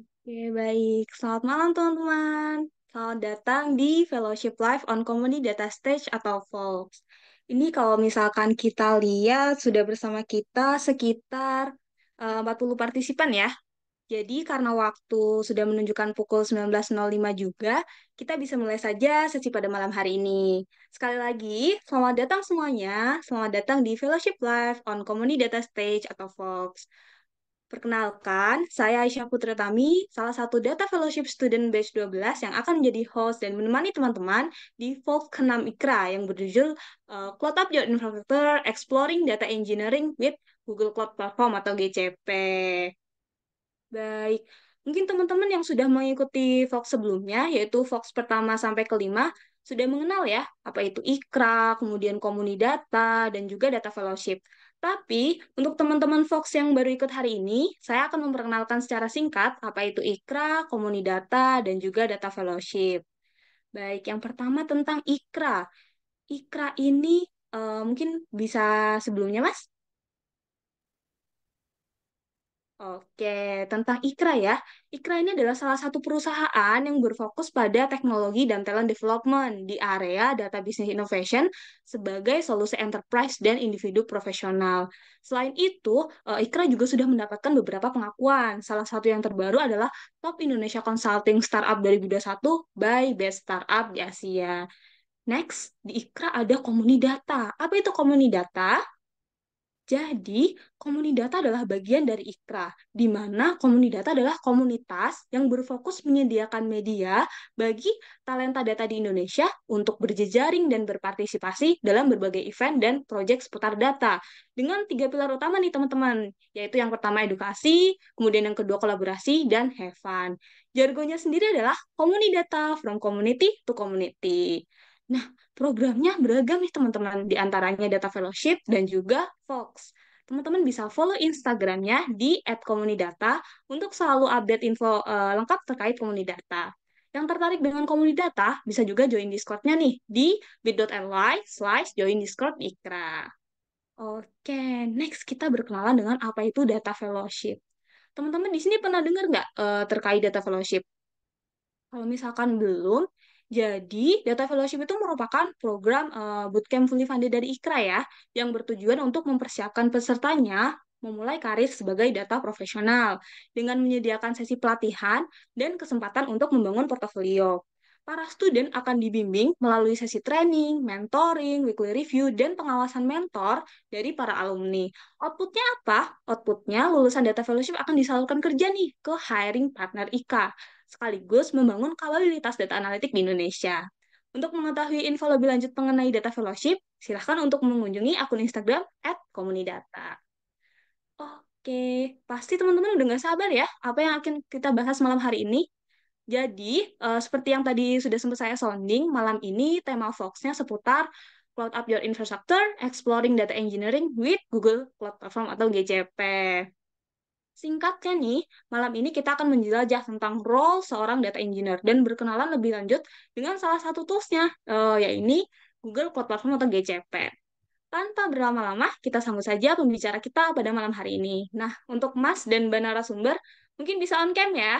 Oke, baik. Selamat malam teman-teman. Selamat datang di Fellowship Live on Community Data Stage atau FOLKS. Ini kalau misalkan kita lihat sudah bersama kita sekitar eh, uh, 40 partisipan ya. Jadi karena waktu sudah menunjukkan pukul 19.05 juga, kita bisa mulai saja sesi pada malam hari ini. Sekali lagi, selamat datang semuanya. Selamat datang di Fellowship Live on Community Data Stage atau FOLKS. Perkenalkan, saya Aisyah Tami, salah satu Data Fellowship Student Batch 12 yang akan menjadi host dan menemani teman-teman di ke ke-6 Ikra yang berjudul uh, Cloud Up Your Infrastructure Exploring Data Engineering with Google Cloud Platform atau GCP. Baik, mungkin teman-teman yang sudah mengikuti Vox sebelumnya, yaitu Vox pertama sampai kelima, sudah mengenal ya apa itu IKRA, kemudian Komuni Data, dan juga Data Fellowship. Tapi untuk teman-teman Fox yang baru ikut hari ini, saya akan memperkenalkan secara singkat apa itu IKRA, Data, dan juga Data Fellowship. Baik, yang pertama tentang IKRA. IKRA ini uh, mungkin bisa sebelumnya, Mas? Oke, tentang Ikra ya. Ikra ini adalah salah satu perusahaan yang berfokus pada teknologi dan talent development di area data business innovation sebagai solusi enterprise dan individu profesional. Selain itu, eh, Ikra juga sudah mendapatkan beberapa pengakuan. Salah satu yang terbaru adalah Top Indonesia Consulting Startup 2021 by Best Startup di Asia. Next, di Ikra ada Komuni Data. Apa itu Komuni Data? Jadi, Komuni Data adalah bagian dari IKRA, di mana Komuni Data adalah komunitas yang berfokus menyediakan media bagi talenta data di Indonesia untuk berjejaring dan berpartisipasi dalam berbagai event dan proyek seputar data. Dengan tiga pilar utama nih teman-teman, yaitu yang pertama edukasi, kemudian yang kedua kolaborasi, dan have fun. Jargonnya sendiri adalah Komuni Data, from community to community. Nah, programnya beragam nih teman-teman, di antaranya data fellowship dan juga Fox. Teman-teman bisa follow Instagramnya di @komunidata untuk selalu update info uh, lengkap terkait komunidata. Yang tertarik dengan komunidata bisa juga join Discord-nya nih di bit.ly slash join Discord Ikra. Oke, next kita berkenalan dengan apa itu data fellowship. Teman-teman di sini pernah dengar nggak uh, terkait data fellowship? Kalau misalkan belum, jadi, data fellowship itu merupakan program uh, bootcamp fully funded dari IKRA ya, yang bertujuan untuk mempersiapkan pesertanya memulai karir sebagai data profesional dengan menyediakan sesi pelatihan dan kesempatan untuk membangun portofolio. Para student akan dibimbing melalui sesi training, mentoring, weekly review, dan pengawasan mentor dari para alumni. Outputnya apa? Outputnya lulusan data fellowship akan disalurkan kerja nih ke hiring partner Ikra sekaligus membangun kapabilitas data analitik di Indonesia. Untuk mengetahui info lebih lanjut mengenai data fellowship, silahkan untuk mengunjungi akun Instagram at komunidata. Oke, pasti teman-teman udah gak sabar ya apa yang akan kita bahas malam hari ini. Jadi, uh, seperti yang tadi sudah sempat saya sounding, malam ini tema Fox-nya seputar Cloud Up Your Infrastructure, Exploring Data Engineering with Google Cloud Platform atau GCP. Singkatnya nih, malam ini kita akan menjelajah tentang role seorang data engineer dan berkenalan lebih lanjut dengan salah satu toolsnya, uh, yaitu Google Cloud Platform atau GCP. Tanpa berlama-lama, kita sambut saja pembicara kita pada malam hari ini. Nah, untuk Mas dan Banara sumber mungkin bisa on cam ya.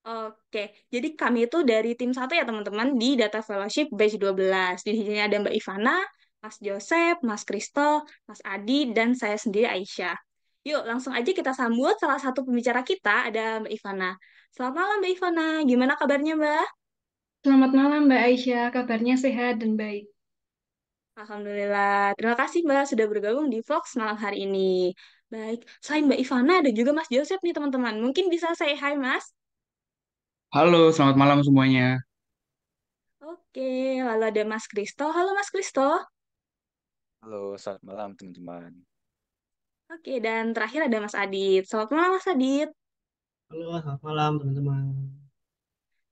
Oke, jadi kami itu dari tim satu ya teman-teman di Data Fellowship Batch 12. Di sini ada Mbak Ivana, Mas Joseph, Mas Kristo, Mas Adi, dan saya sendiri Aisyah. Yuk, langsung aja kita sambut salah satu pembicara kita, ada Mbak Ivana. Selamat malam Mbak Ivana, gimana kabarnya Mbak? Selamat malam Mbak Aisyah, kabarnya sehat dan baik. Alhamdulillah, terima kasih Mbak sudah bergabung di Fox malam hari ini. Baik, selain Mbak Ivana ada juga Mas Joseph nih teman-teman, mungkin bisa saya hai Mas. Halo, selamat malam semuanya. Oke, lalu ada Mas Kristo. Halo Mas Kristo. Halo, selamat malam teman-teman. Oke, dan terakhir ada Mas Adit. Selamat malam, Mas Adit. Halo, selamat malam teman-teman.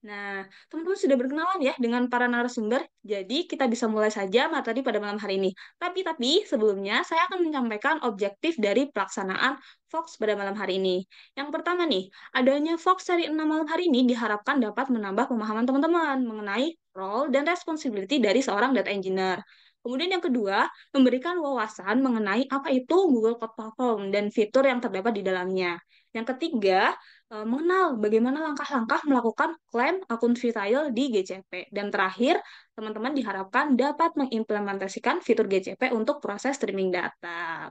Nah, teman-teman sudah berkenalan ya dengan para narasumber. Jadi, kita bisa mulai saja materi pada malam hari ini. Tapi, tapi sebelumnya saya akan menyampaikan objektif dari pelaksanaan Fox pada malam hari ini. Yang pertama nih, adanya Fox seri 6 malam hari ini diharapkan dapat menambah pemahaman teman-teman mengenai role dan responsibility dari seorang data engineer. Kemudian yang kedua, memberikan wawasan mengenai apa itu Google Cloud Platform dan fitur yang terdapat di dalamnya. Yang ketiga, e, mengenal bagaimana langkah-langkah melakukan klaim akun Vital di GCP. Dan terakhir, teman-teman diharapkan dapat mengimplementasikan fitur GCP untuk proses streaming data.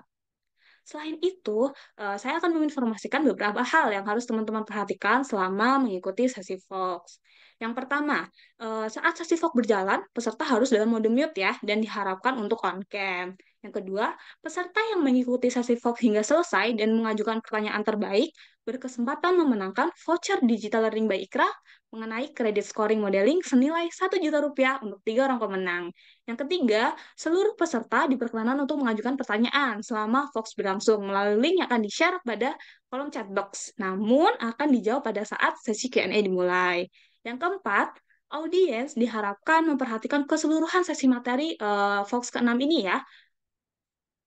Selain itu, e, saya akan menginformasikan beberapa hal yang harus teman-teman perhatikan selama mengikuti sesi Fox. Yang pertama, eh, saat sesi VOC berjalan, peserta harus dalam mode mute ya, dan diharapkan untuk on cam. Yang kedua, peserta yang mengikuti sesi VOC hingga selesai dan mengajukan pertanyaan terbaik berkesempatan memenangkan voucher digital learning by Ikra mengenai kredit scoring modeling senilai satu juta rupiah untuk tiga orang pemenang. Yang ketiga, seluruh peserta diperkenankan untuk mengajukan pertanyaan selama Fox berlangsung melalui link yang akan di-share pada kolom chat box. Namun, akan dijawab pada saat sesi Q&A dimulai. Yang keempat, audiens diharapkan memperhatikan keseluruhan sesi materi uh, Fox ke-6 ini ya.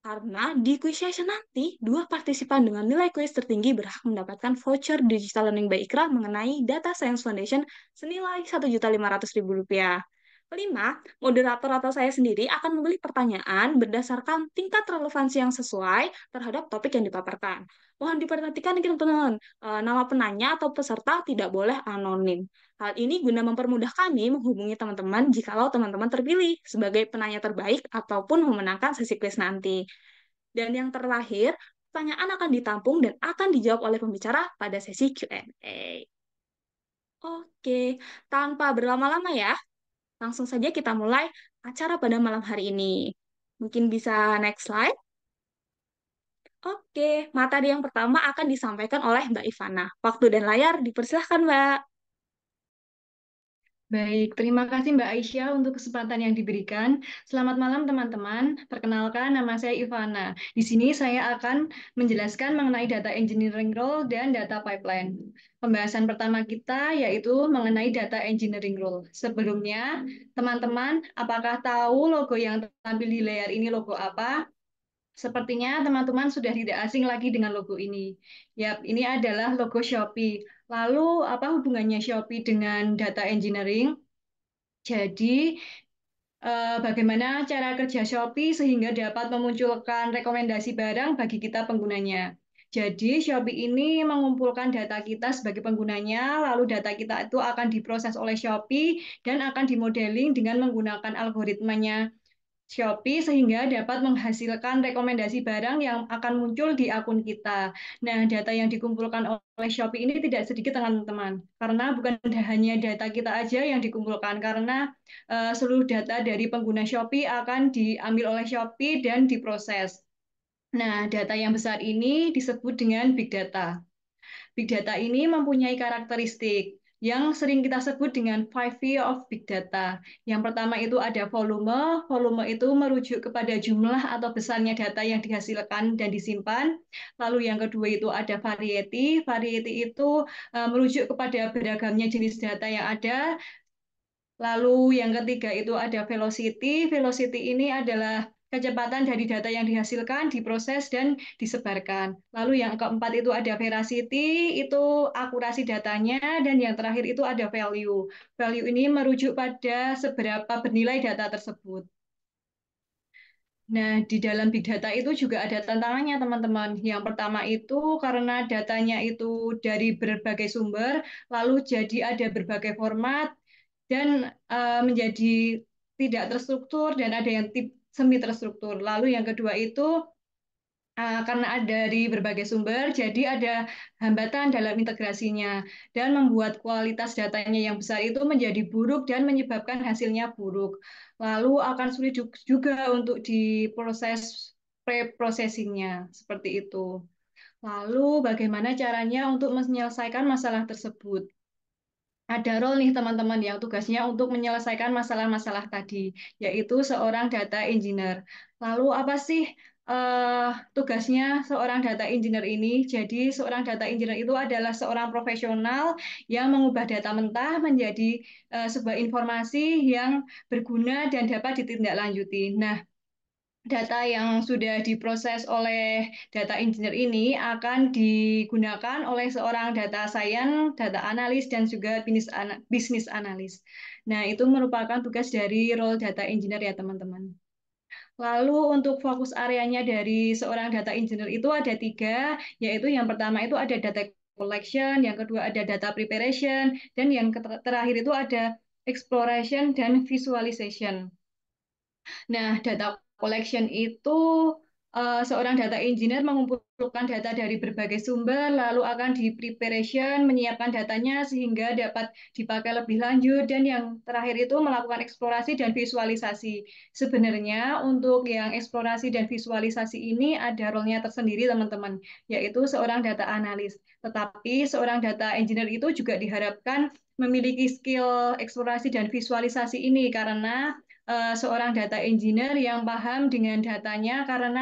Karena di quiz session nanti, dua partisipan dengan nilai kuis tertinggi berhak mendapatkan voucher Digital Learning by Ikra mengenai Data Science Foundation senilai Rp1.500.000. Kelima, moderator atau saya sendiri akan memilih pertanyaan berdasarkan tingkat relevansi yang sesuai terhadap topik yang dipaparkan. Mohon diperhatikan teman-teman, e, nama penanya atau peserta tidak boleh anonim. Hal ini guna mempermudah kami menghubungi teman-teman jikalau teman-teman terpilih sebagai penanya terbaik ataupun memenangkan sesi quiz nanti. Dan yang terakhir, pertanyaan akan ditampung dan akan dijawab oleh pembicara pada sesi Q&A. Oke, tanpa berlama-lama ya, Langsung saja kita mulai acara pada malam hari ini. Mungkin bisa next slide. Oke, materi yang pertama akan disampaikan oleh Mbak Ivana. Waktu dan layar dipersilahkan, Mbak. Baik, terima kasih Mbak Aisyah untuk kesempatan yang diberikan. Selamat malam teman-teman. Perkenalkan nama saya Ivana. Di sini saya akan menjelaskan mengenai data engineering role dan data pipeline pembahasan pertama kita yaitu mengenai data engineering role. Sebelumnya, teman-teman apakah tahu logo yang tampil di layar ini logo apa? Sepertinya teman-teman sudah tidak asing lagi dengan logo ini. Yap, ini adalah logo Shopee. Lalu apa hubungannya Shopee dengan data engineering? Jadi eh, bagaimana cara kerja Shopee sehingga dapat memunculkan rekomendasi barang bagi kita penggunanya. Jadi Shopee ini mengumpulkan data kita sebagai penggunanya, lalu data kita itu akan diproses oleh Shopee dan akan dimodeling dengan menggunakan algoritmanya Shopee sehingga dapat menghasilkan rekomendasi barang yang akan muncul di akun kita. Nah, data yang dikumpulkan oleh Shopee ini tidak sedikit teman-teman, karena bukan hanya data kita aja yang dikumpulkan, karena uh, seluruh data dari pengguna Shopee akan diambil oleh Shopee dan diproses. Nah, data yang besar ini disebut dengan big data. Big data ini mempunyai karakteristik yang sering kita sebut dengan five V of big data. Yang pertama itu ada volume, volume itu merujuk kepada jumlah atau besarnya data yang dihasilkan dan disimpan. Lalu yang kedua itu ada variety, variety itu e, merujuk kepada beragamnya jenis data yang ada. Lalu yang ketiga itu ada velocity, velocity ini adalah kecepatan dari data yang dihasilkan, diproses, dan disebarkan. Lalu yang keempat itu ada veracity, itu akurasi datanya, dan yang terakhir itu ada value. Value ini merujuk pada seberapa bernilai data tersebut. Nah, di dalam big data itu juga ada tantangannya, teman-teman. Yang pertama itu karena datanya itu dari berbagai sumber, lalu jadi ada berbagai format, dan uh, menjadi tidak terstruktur dan ada yang tip, semi terstruktur. Lalu yang kedua itu eh, karena ada dari berbagai sumber, jadi ada hambatan dalam integrasinya dan membuat kualitas datanya yang besar itu menjadi buruk dan menyebabkan hasilnya buruk. Lalu akan sulit juga untuk diproses pre-processingnya seperti itu. Lalu bagaimana caranya untuk menyelesaikan masalah tersebut? ada role nih teman-teman yang tugasnya untuk menyelesaikan masalah-masalah tadi, yaitu seorang data engineer. Lalu apa sih uh, tugasnya seorang data engineer ini? Jadi seorang data engineer itu adalah seorang profesional yang mengubah data mentah menjadi uh, sebuah informasi yang berguna dan dapat ditindaklanjuti. Nah, data yang sudah diproses oleh data engineer ini akan digunakan oleh seorang data science, data analis, dan juga bisnis analis. Nah, itu merupakan tugas dari role data engineer ya, teman-teman. Lalu untuk fokus areanya dari seorang data engineer itu ada tiga, yaitu yang pertama itu ada data collection, yang kedua ada data preparation, dan yang terakhir itu ada exploration dan visualization. Nah, data Collection itu uh, seorang data engineer mengumpulkan data dari berbagai sumber, lalu akan di preparation, menyiapkan datanya sehingga dapat dipakai lebih lanjut, dan yang terakhir itu melakukan eksplorasi dan visualisasi. Sebenarnya untuk yang eksplorasi dan visualisasi ini ada role-nya tersendiri teman-teman, yaitu seorang data analis. Tetapi seorang data engineer itu juga diharapkan memiliki skill eksplorasi dan visualisasi ini karena Eh, seorang data engineer yang paham dengan datanya karena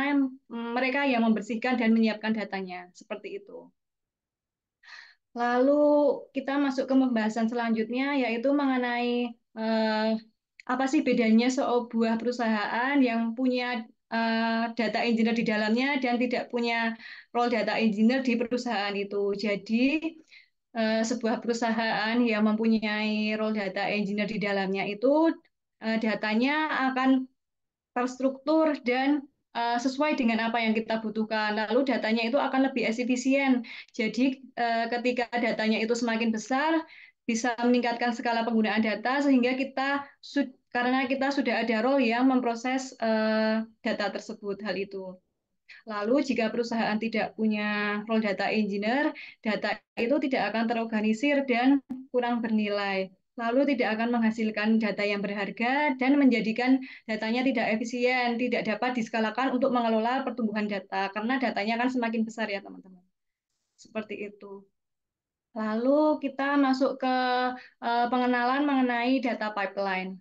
mm, mereka yang membersihkan dan menyiapkan datanya seperti itu. Lalu kita masuk ke pembahasan selanjutnya yaitu mengenai eh, apa sih bedanya sebuah perusahaan yang punya eh, data engineer di dalamnya dan tidak punya role data engineer di perusahaan itu. Jadi eh, sebuah perusahaan yang mempunyai role data engineer di dalamnya itu uh, datanya akan terstruktur dan uh, sesuai dengan apa yang kita butuhkan. Lalu datanya itu akan lebih efisien. Jadi uh, ketika datanya itu semakin besar, bisa meningkatkan skala penggunaan data sehingga kita karena kita sudah ada role yang memproses uh, data tersebut hal itu. Lalu jika perusahaan tidak punya role data engineer, data itu tidak akan terorganisir dan kurang bernilai lalu tidak akan menghasilkan data yang berharga dan menjadikan datanya tidak efisien, tidak dapat diskalakan untuk mengelola pertumbuhan data karena datanya akan semakin besar ya teman-teman. Seperti itu. Lalu kita masuk ke eh, pengenalan mengenai data pipeline.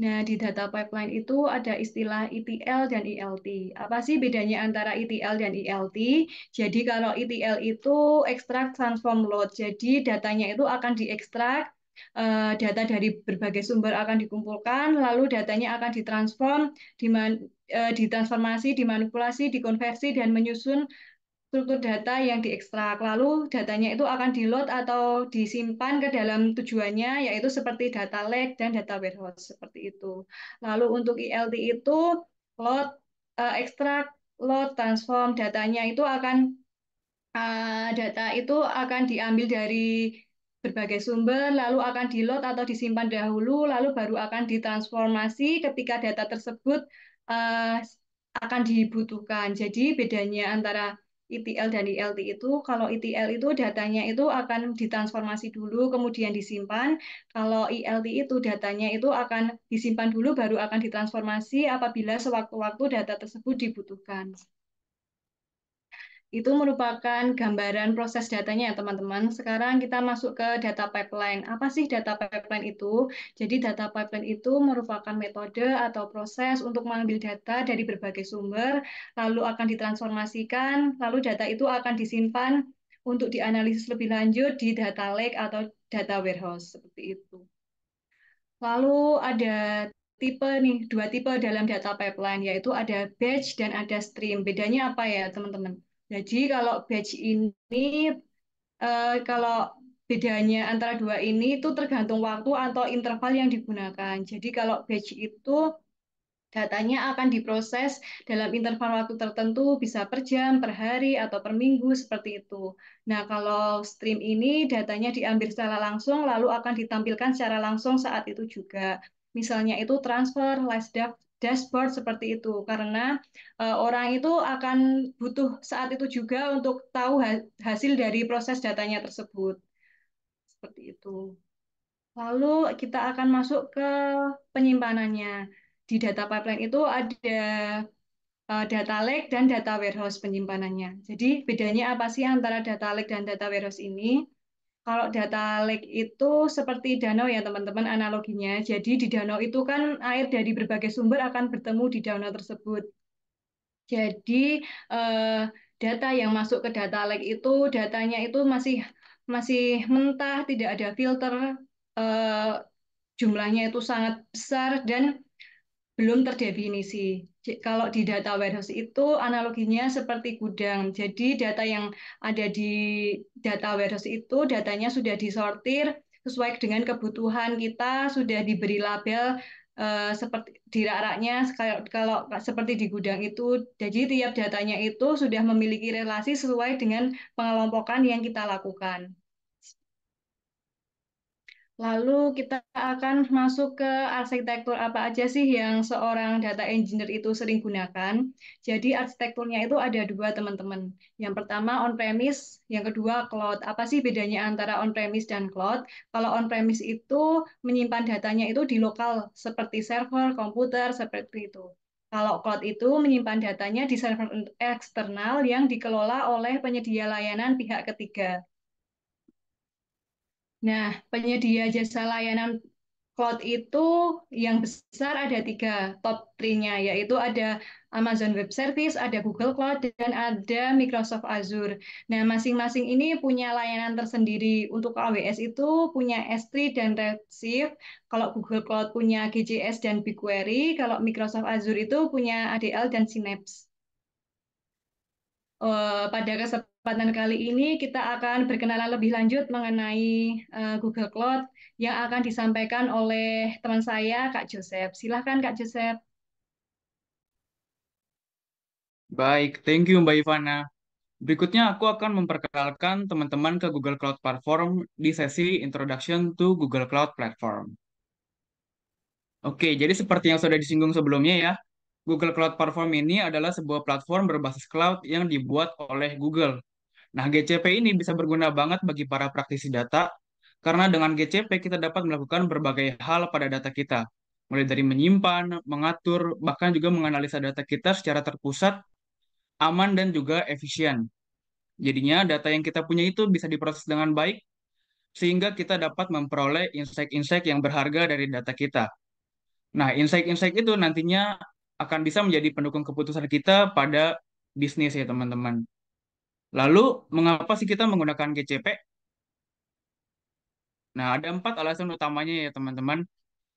Nah, di data pipeline itu ada istilah ETL dan ELT. Apa sih bedanya antara ETL dan ELT? Jadi kalau ETL itu extract, transform, load. Jadi datanya itu akan diekstrak, eh, data dari berbagai sumber akan dikumpulkan, lalu datanya akan ditransform, diman, eh, ditransformasi, dimanipulasi, dikonversi, dan menyusun struktur data yang diekstrak. Lalu datanya itu akan di-load atau disimpan ke dalam tujuannya, yaitu seperti data lake dan data warehouse, seperti itu. Lalu untuk ELT itu, load, uh, ekstrak, load, transform, datanya itu akan, uh, data itu akan diambil dari berbagai sumber, lalu akan di-load atau disimpan dahulu, lalu baru akan ditransformasi ketika data tersebut uh, akan dibutuhkan. Jadi bedanya antara ETL dan ILT itu kalau ETL itu datanya itu akan ditransformasi dulu kemudian disimpan kalau ILT itu datanya itu akan disimpan dulu baru akan ditransformasi apabila sewaktu-waktu data tersebut dibutuhkan itu merupakan gambaran proses datanya ya teman-teman. Sekarang kita masuk ke data pipeline. Apa sih data pipeline itu? Jadi data pipeline itu merupakan metode atau proses untuk mengambil data dari berbagai sumber, lalu akan ditransformasikan, lalu data itu akan disimpan untuk dianalisis lebih lanjut di data lake atau data warehouse seperti itu. Lalu ada tipe nih, dua tipe dalam data pipeline yaitu ada batch dan ada stream. Bedanya apa ya, teman-teman? Jadi kalau batch ini uh, kalau bedanya antara dua ini itu tergantung waktu atau interval yang digunakan. Jadi kalau batch itu datanya akan diproses dalam interval waktu tertentu bisa per jam, per hari atau per minggu seperti itu. Nah, kalau stream ini datanya diambil secara langsung lalu akan ditampilkan secara langsung saat itu juga. Misalnya itu transfer, live dashboard seperti itu karena uh, orang itu akan butuh saat itu juga untuk tahu hasil dari proses datanya tersebut seperti itu. Lalu kita akan masuk ke penyimpanannya. Di data pipeline itu ada uh, data lake dan data warehouse penyimpanannya. Jadi bedanya apa sih antara data lake dan data warehouse ini? Kalau data lake itu seperti danau ya teman-teman analoginya. Jadi di danau itu kan air dari berbagai sumber akan bertemu di danau tersebut. Jadi eh, data yang masuk ke data lake itu datanya itu masih masih mentah, tidak ada filter, eh, jumlahnya itu sangat besar dan belum terdefinisi. Kalau di data warehouse itu analoginya seperti gudang. Jadi data yang ada di data warehouse itu datanya sudah disortir sesuai dengan kebutuhan kita, sudah diberi label eh, seperti di raknya kalau, kalau seperti di gudang itu. Jadi tiap datanya itu sudah memiliki relasi sesuai dengan pengelompokan yang kita lakukan. Lalu kita akan masuk ke arsitektur apa aja sih yang seorang data engineer itu sering gunakan. Jadi arsitekturnya itu ada dua teman-teman. Yang pertama on-premise, yang kedua cloud. Apa sih bedanya antara on-premise dan cloud? Kalau on-premise itu menyimpan datanya itu di lokal, seperti server, komputer, seperti itu. Kalau cloud itu menyimpan datanya di server eksternal yang dikelola oleh penyedia layanan pihak ketiga. Nah, penyedia jasa layanan cloud itu yang besar ada tiga top three nya yaitu ada Amazon Web Service, ada Google Cloud, dan ada Microsoft Azure. Nah, masing-masing ini punya layanan tersendiri. Untuk AWS itu punya S3 dan Redshift, kalau Google Cloud punya GCS dan BigQuery, kalau Microsoft Azure itu punya ADL dan Synapse. Eh, pada kesempatan kali ini kita akan berkenalan lebih lanjut mengenai eh, Google Cloud yang akan disampaikan oleh teman saya, Kak Joseph. Silahkan, Kak Joseph. Baik, thank you Mbak Ivana. Berikutnya aku akan memperkenalkan teman-teman ke Google Cloud Platform di sesi Introduction to Google Cloud Platform. Oke, jadi seperti yang sudah disinggung sebelumnya ya, Google Cloud Platform ini adalah sebuah platform berbasis cloud yang dibuat oleh Google. Nah, GCP ini bisa berguna banget bagi para praktisi data, karena dengan GCP kita dapat melakukan berbagai hal pada data kita, mulai dari menyimpan, mengatur, bahkan juga menganalisa data kita secara terpusat, aman, dan juga efisien. Jadinya, data yang kita punya itu bisa diproses dengan baik, sehingga kita dapat memperoleh insight-insight yang berharga dari data kita. Nah, insight-insight itu nantinya akan bisa menjadi pendukung keputusan kita pada bisnis ya teman-teman. Lalu mengapa sih kita menggunakan GCP? Nah ada empat alasan utamanya ya teman-teman.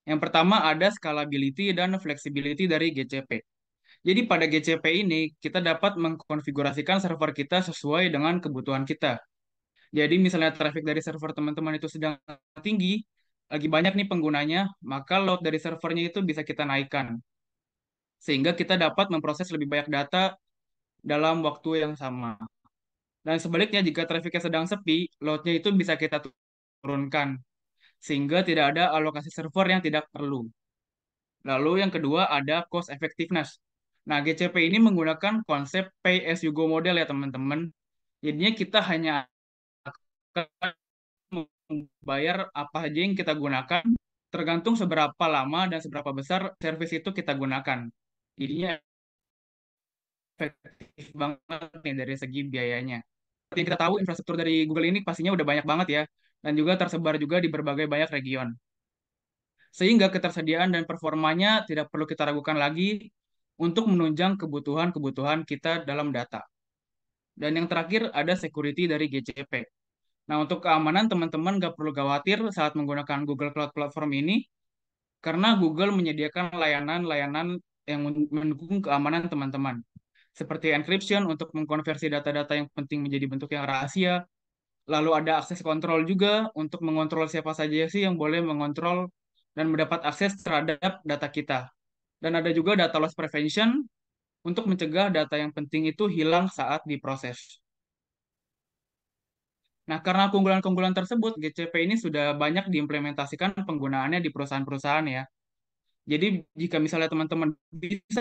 Yang pertama ada scalability dan flexibility dari GCP. Jadi pada GCP ini kita dapat mengkonfigurasikan server kita sesuai dengan kebutuhan kita. Jadi misalnya traffic dari server teman-teman itu sedang tinggi, lagi banyak nih penggunanya, maka load dari servernya itu bisa kita naikkan sehingga kita dapat memproses lebih banyak data dalam waktu yang sama. Dan sebaliknya jika trafiknya sedang sepi, loadnya itu bisa kita turunkan sehingga tidak ada alokasi server yang tidak perlu. Lalu yang kedua ada cost effectiveness. Nah, GCP ini menggunakan konsep pay as you go model ya teman-teman. Jadinya kita hanya akan membayar apa aja yang kita gunakan tergantung seberapa lama dan seberapa besar service itu kita gunakan jadinya efektif banget nih dari segi biayanya. Seperti yang kita tahu, infrastruktur dari Google ini pastinya udah banyak banget ya, dan juga tersebar juga di berbagai banyak region. Sehingga ketersediaan dan performanya tidak perlu kita ragukan lagi untuk menunjang kebutuhan-kebutuhan kita dalam data. Dan yang terakhir ada security dari GCP. Nah, untuk keamanan teman-teman gak perlu khawatir saat menggunakan Google Cloud Platform ini, karena Google menyediakan layanan-layanan yang mendukung keamanan teman-teman, seperti encryption untuk mengkonversi data-data yang penting menjadi bentuk yang rahasia. Lalu ada akses kontrol juga untuk mengontrol siapa saja sih yang boleh mengontrol dan mendapat akses terhadap data kita. Dan ada juga data loss prevention untuk mencegah data yang penting itu hilang saat diproses. Nah, karena keunggulan-keunggulan tersebut, GCP ini sudah banyak diimplementasikan penggunaannya di perusahaan-perusahaan ya. Jadi jika misalnya teman-teman bisa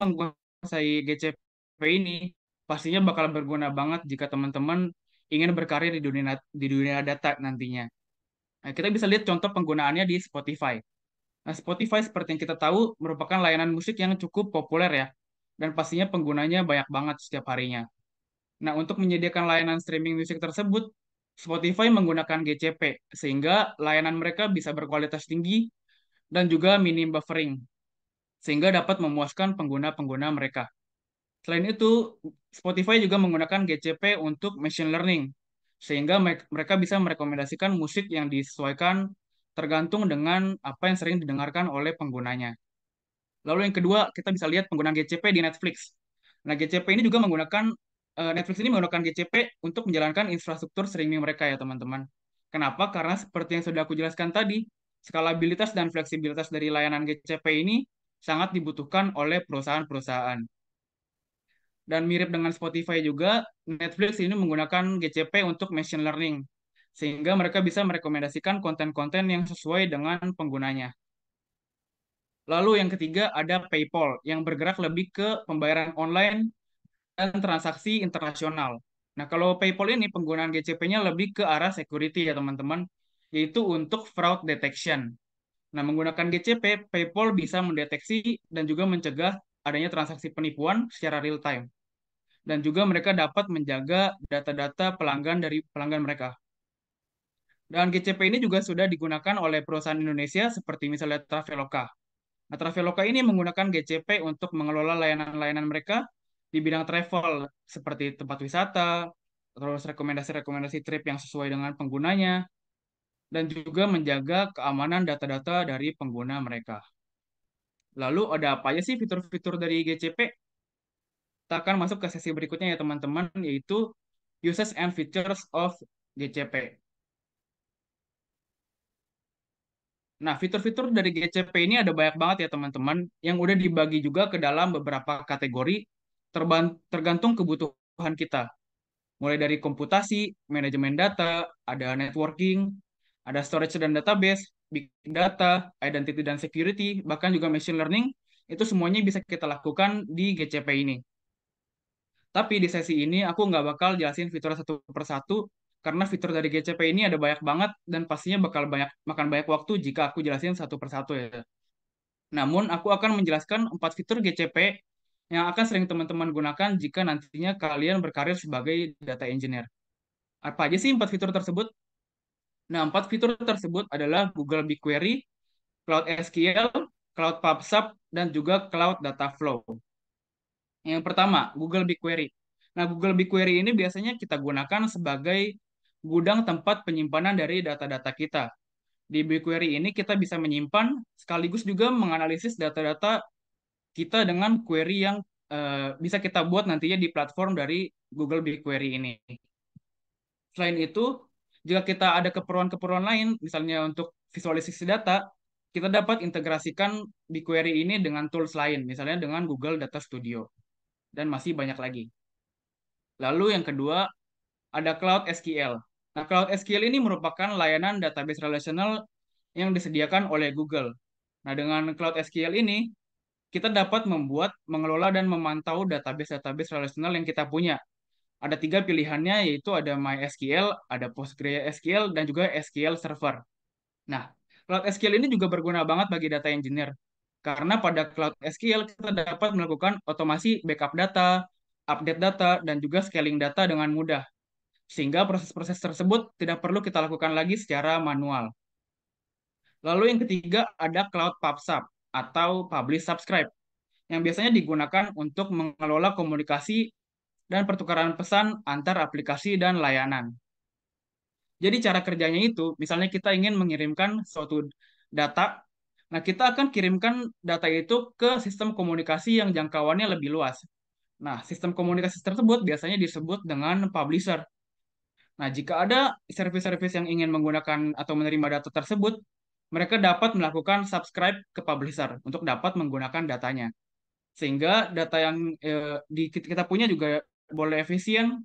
menguasai GCP ini, pastinya bakal berguna banget jika teman-teman ingin berkarir di dunia di dunia data nantinya. Nah, kita bisa lihat contoh penggunaannya di Spotify. Nah, Spotify seperti yang kita tahu merupakan layanan musik yang cukup populer ya, dan pastinya penggunanya banyak banget setiap harinya. Nah, untuk menyediakan layanan streaming musik tersebut, Spotify menggunakan GCP, sehingga layanan mereka bisa berkualitas tinggi dan juga minim buffering, sehingga dapat memuaskan pengguna-pengguna mereka. Selain itu, Spotify juga menggunakan GCP untuk machine learning, sehingga mereka bisa merekomendasikan musik yang disesuaikan tergantung dengan apa yang sering didengarkan oleh penggunanya. Lalu yang kedua, kita bisa lihat penggunaan GCP di Netflix. Nah, GCP ini juga menggunakan eh, Netflix ini menggunakan GCP untuk menjalankan infrastruktur streaming mereka ya, teman-teman. Kenapa? Karena seperti yang sudah aku jelaskan tadi, Skalabilitas dan fleksibilitas dari layanan GCP ini sangat dibutuhkan oleh perusahaan-perusahaan. Dan mirip dengan Spotify juga, Netflix ini menggunakan GCP untuk machine learning, sehingga mereka bisa merekomendasikan konten-konten yang sesuai dengan penggunanya. Lalu yang ketiga ada PayPal yang bergerak lebih ke pembayaran online dan transaksi internasional. Nah, kalau PayPal ini penggunaan GCP-nya lebih ke arah security ya, teman-teman yaitu untuk fraud detection. Nah, menggunakan GCP, PayPal bisa mendeteksi dan juga mencegah adanya transaksi penipuan secara real time. Dan juga mereka dapat menjaga data-data pelanggan dari pelanggan mereka. Dan GCP ini juga sudah digunakan oleh perusahaan Indonesia seperti misalnya Traveloka. Nah, Traveloka ini menggunakan GCP untuk mengelola layanan-layanan mereka di bidang travel seperti tempat wisata, terus rekomendasi-rekomendasi trip yang sesuai dengan penggunanya, dan juga menjaga keamanan data-data dari pengguna mereka. Lalu ada apa aja sih fitur-fitur dari GCP? Kita akan masuk ke sesi berikutnya ya teman-teman, yaitu Uses and Features of GCP. Nah, fitur-fitur dari GCP ini ada banyak banget ya teman-teman, yang udah dibagi juga ke dalam beberapa kategori tergantung kebutuhan kita. Mulai dari komputasi, manajemen data, ada networking, ada storage dan database, big data, identity dan security, bahkan juga machine learning, itu semuanya bisa kita lakukan di GCP ini. Tapi di sesi ini aku nggak bakal jelasin fitur satu persatu, karena fitur dari GCP ini ada banyak banget, dan pastinya bakal banyak makan banyak waktu jika aku jelasin satu persatu ya. Namun, aku akan menjelaskan empat fitur GCP yang akan sering teman-teman gunakan jika nantinya kalian berkarir sebagai data engineer. Apa aja sih empat fitur tersebut? Nah, empat fitur tersebut adalah Google BigQuery, Cloud SQL, Cloud PubSub, dan juga Cloud Dataflow. Yang pertama, Google BigQuery. Nah, Google BigQuery ini biasanya kita gunakan sebagai gudang tempat penyimpanan dari data-data kita. Di BigQuery ini kita bisa menyimpan sekaligus juga menganalisis data-data kita dengan query yang uh, bisa kita buat nantinya di platform dari Google BigQuery ini. Selain itu, jika kita ada keperluan-keperluan lain, misalnya untuk visualisasi data, kita dapat integrasikan di query ini dengan tools lain, misalnya dengan Google Data Studio, dan masih banyak lagi. Lalu yang kedua, ada Cloud SQL. Nah, Cloud SQL ini merupakan layanan database relational yang disediakan oleh Google. Nah, dengan Cloud SQL ini, kita dapat membuat, mengelola, dan memantau database-database relational yang kita punya ada tiga pilihannya yaitu ada MySQL, ada PostgreSQL, dan juga SQL Server. Nah, Cloud SQL ini juga berguna banget bagi data engineer. Karena pada Cloud SQL kita dapat melakukan otomasi backup data, update data, dan juga scaling data dengan mudah. Sehingga proses-proses tersebut tidak perlu kita lakukan lagi secara manual. Lalu yang ketiga ada Cloud PubSub atau Publish Subscribe yang biasanya digunakan untuk mengelola komunikasi dan pertukaran pesan antar aplikasi dan layanan. Jadi cara kerjanya itu, misalnya kita ingin mengirimkan suatu data, nah kita akan kirimkan data itu ke sistem komunikasi yang jangkauannya lebih luas. Nah, sistem komunikasi tersebut biasanya disebut dengan publisher. Nah, jika ada service-service yang ingin menggunakan atau menerima data tersebut, mereka dapat melakukan subscribe ke publisher untuk dapat menggunakan datanya. Sehingga data yang eh, kita punya juga boleh efisien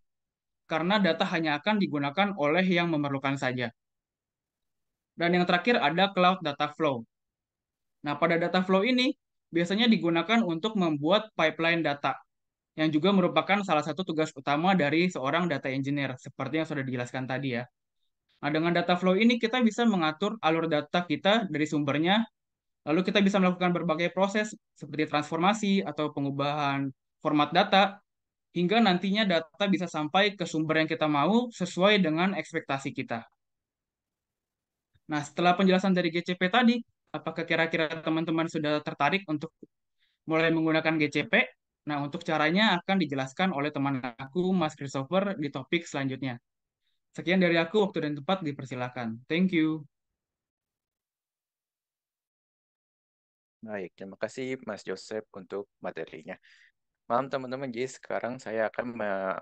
karena data hanya akan digunakan oleh yang memerlukan saja. Dan yang terakhir ada Cloud Data Flow. Nah, pada data flow ini biasanya digunakan untuk membuat pipeline data yang juga merupakan salah satu tugas utama dari seorang data engineer seperti yang sudah dijelaskan tadi ya. Nah, dengan data flow ini kita bisa mengatur alur data kita dari sumbernya lalu kita bisa melakukan berbagai proses seperti transformasi atau pengubahan format data hingga nantinya data bisa sampai ke sumber yang kita mau sesuai dengan ekspektasi kita. Nah, setelah penjelasan dari GCP tadi, apakah kira-kira teman-teman sudah tertarik untuk mulai menggunakan GCP? Nah, untuk caranya akan dijelaskan oleh teman aku, Mas Christopher, di topik selanjutnya. Sekian dari aku, waktu dan tempat dipersilakan. Thank you. Baik, terima kasih Mas Joseph untuk materinya. Malam teman-teman, jadi sekarang saya akan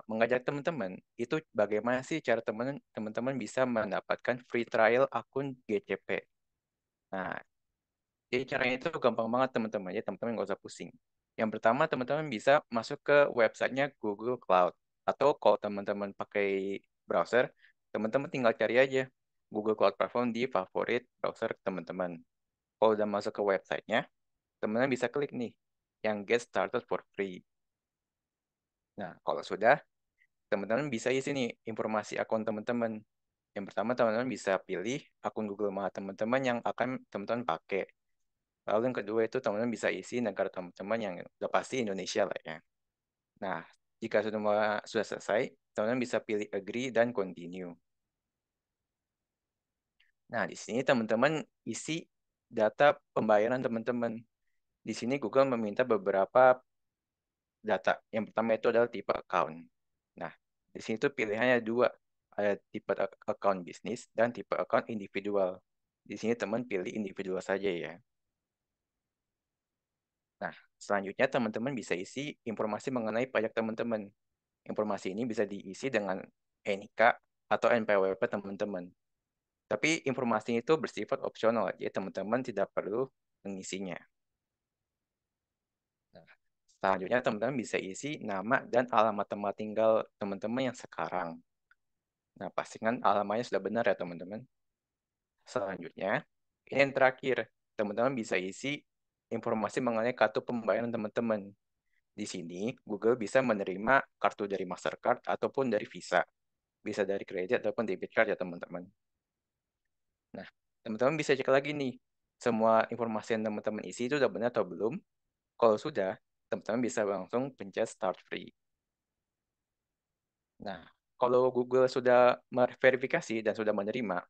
mengajak teman-teman itu bagaimana sih cara teman-teman bisa mendapatkan free trial akun GCP. Nah, jadi caranya itu gampang banget teman-teman, ya teman-teman nggak usah pusing. Yang pertama teman-teman bisa masuk ke websitenya Google Cloud atau kalau teman-teman pakai browser, teman-teman tinggal cari aja Google Cloud Platform di favorit browser teman-teman. Kalau udah masuk ke websitenya, teman-teman bisa klik nih yang Get Started for Free. Nah, kalau sudah, teman-teman bisa isi nih informasi akun teman-teman. Yang pertama, teman-teman bisa pilih akun Google Mama teman-teman yang akan teman-teman pakai. Lalu yang kedua itu teman-teman bisa isi negara teman-teman yang udah pasti Indonesia lah ya. Nah, jika sudah sudah selesai, teman-teman bisa pilih agree dan continue. Nah, di sini teman-teman isi data pembayaran teman-teman. Di sini Google meminta beberapa data. Yang pertama itu adalah tipe account. Nah, di sini tuh pilihannya dua, ada tipe account bisnis dan tipe account individual. Di sini teman pilih individual saja ya. Nah, selanjutnya teman-teman bisa isi informasi mengenai pajak teman-teman. Informasi ini bisa diisi dengan NIK atau NPWP teman-teman. Tapi informasi itu bersifat opsional, jadi teman-teman tidak perlu mengisinya. Selanjutnya teman-teman bisa isi nama dan alamat tempat tinggal teman-teman yang sekarang. Nah, pastikan alamatnya sudah benar ya teman-teman. Selanjutnya, ini yang terakhir. Teman-teman bisa isi informasi mengenai kartu pembayaran teman-teman. Di sini, Google bisa menerima kartu dari Mastercard ataupun dari Visa. Bisa dari kredit ataupun debit card ya teman-teman. Nah, teman-teman bisa cek lagi nih. Semua informasi yang teman-teman isi itu sudah benar atau belum? Kalau sudah, teman-teman bisa langsung pencet Start Free. Nah, kalau Google sudah verifikasi dan sudah menerima,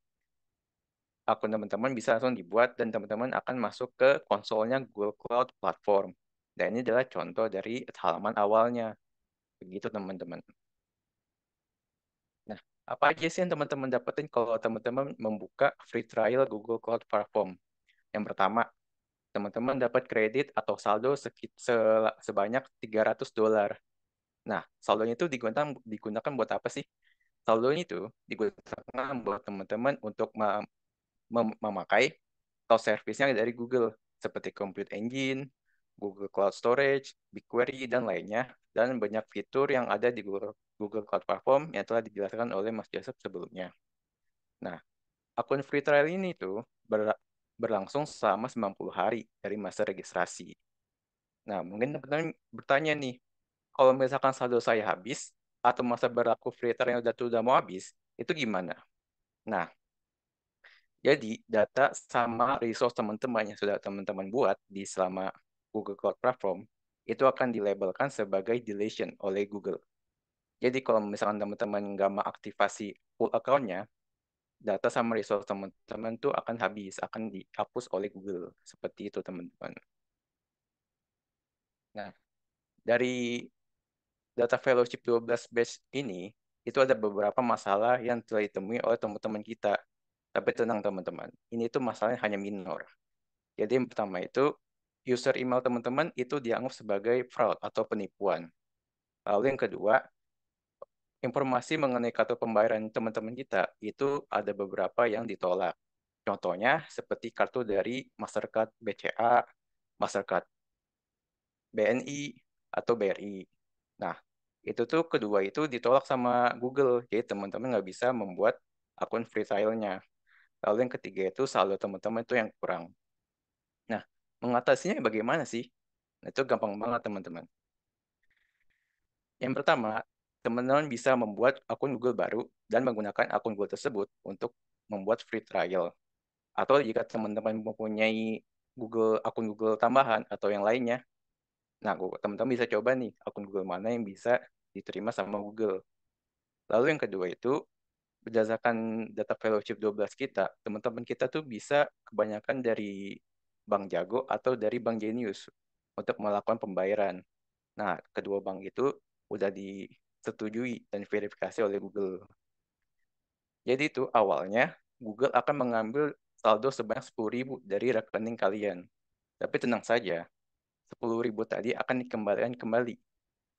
akun teman-teman bisa langsung dibuat dan teman-teman akan masuk ke konsolnya Google Cloud Platform. Dan ini adalah contoh dari halaman awalnya. Begitu teman-teman. Nah, apa aja sih yang teman-teman dapetin kalau teman-teman membuka free trial Google Cloud Platform? Yang pertama, teman-teman dapat kredit atau saldo sekit, sebanyak 300 dolar. Nah, saldonya itu digunakan, digunakan buat apa sih? Saldonya itu digunakan buat teman-teman untuk mem mem memakai atau servisnya dari Google, seperti Compute Engine, Google Cloud Storage, BigQuery, dan lainnya, dan banyak fitur yang ada di Google, Google Cloud Platform yang telah dijelaskan oleh Mas Joseph sebelumnya. Nah, akun free trial ini tuh berlangsung selama 90 hari dari masa registrasi. Nah, mungkin hmm. teman-teman bertanya nih, kalau misalkan saldo saya habis atau masa berlaku free trial yang sudah sudah mau habis, itu gimana? Nah, jadi data sama resource teman-teman yang sudah teman-teman buat di selama Google Cloud Platform itu akan dilabelkan sebagai deletion oleh Google. Jadi kalau misalkan teman-teman nggak mengaktifasi full account-nya, data sama resource teman-teman tuh akan habis, akan dihapus oleh Google. Seperti itu, teman-teman. Nah, dari data fellowship 12 batch ini, itu ada beberapa masalah yang telah ditemui oleh teman-teman kita. Tapi tenang, teman-teman. Ini tuh masalahnya hanya minor. Jadi yang pertama itu, user email teman-teman itu dianggap sebagai fraud atau penipuan. Lalu yang kedua, informasi mengenai kartu pembayaran teman-teman kita itu ada beberapa yang ditolak. Contohnya seperti kartu dari Mastercard BCA, Mastercard BNI, atau BRI. Nah, itu tuh kedua itu ditolak sama Google, jadi teman-teman nggak bisa membuat akun free trial-nya. Lalu yang ketiga itu saldo teman-teman itu yang kurang. Nah, mengatasinya bagaimana sih? Nah, itu gampang banget teman-teman. Yang pertama, teman-teman bisa membuat akun Google baru dan menggunakan akun Google tersebut untuk membuat free trial. Atau jika teman-teman mempunyai Google akun Google tambahan atau yang lainnya, nah teman-teman bisa coba nih akun Google mana yang bisa diterima sama Google. Lalu yang kedua itu berdasarkan data fellowship 12 kita, teman-teman kita tuh bisa kebanyakan dari Bank Jago atau dari Bank Genius untuk melakukan pembayaran. Nah, kedua bank itu udah di disetujui dan verifikasi oleh Google. Jadi itu awalnya Google akan mengambil saldo sebanyak 10.000 dari rekening kalian. Tapi tenang saja, 10.000 tadi akan dikembalikan kembali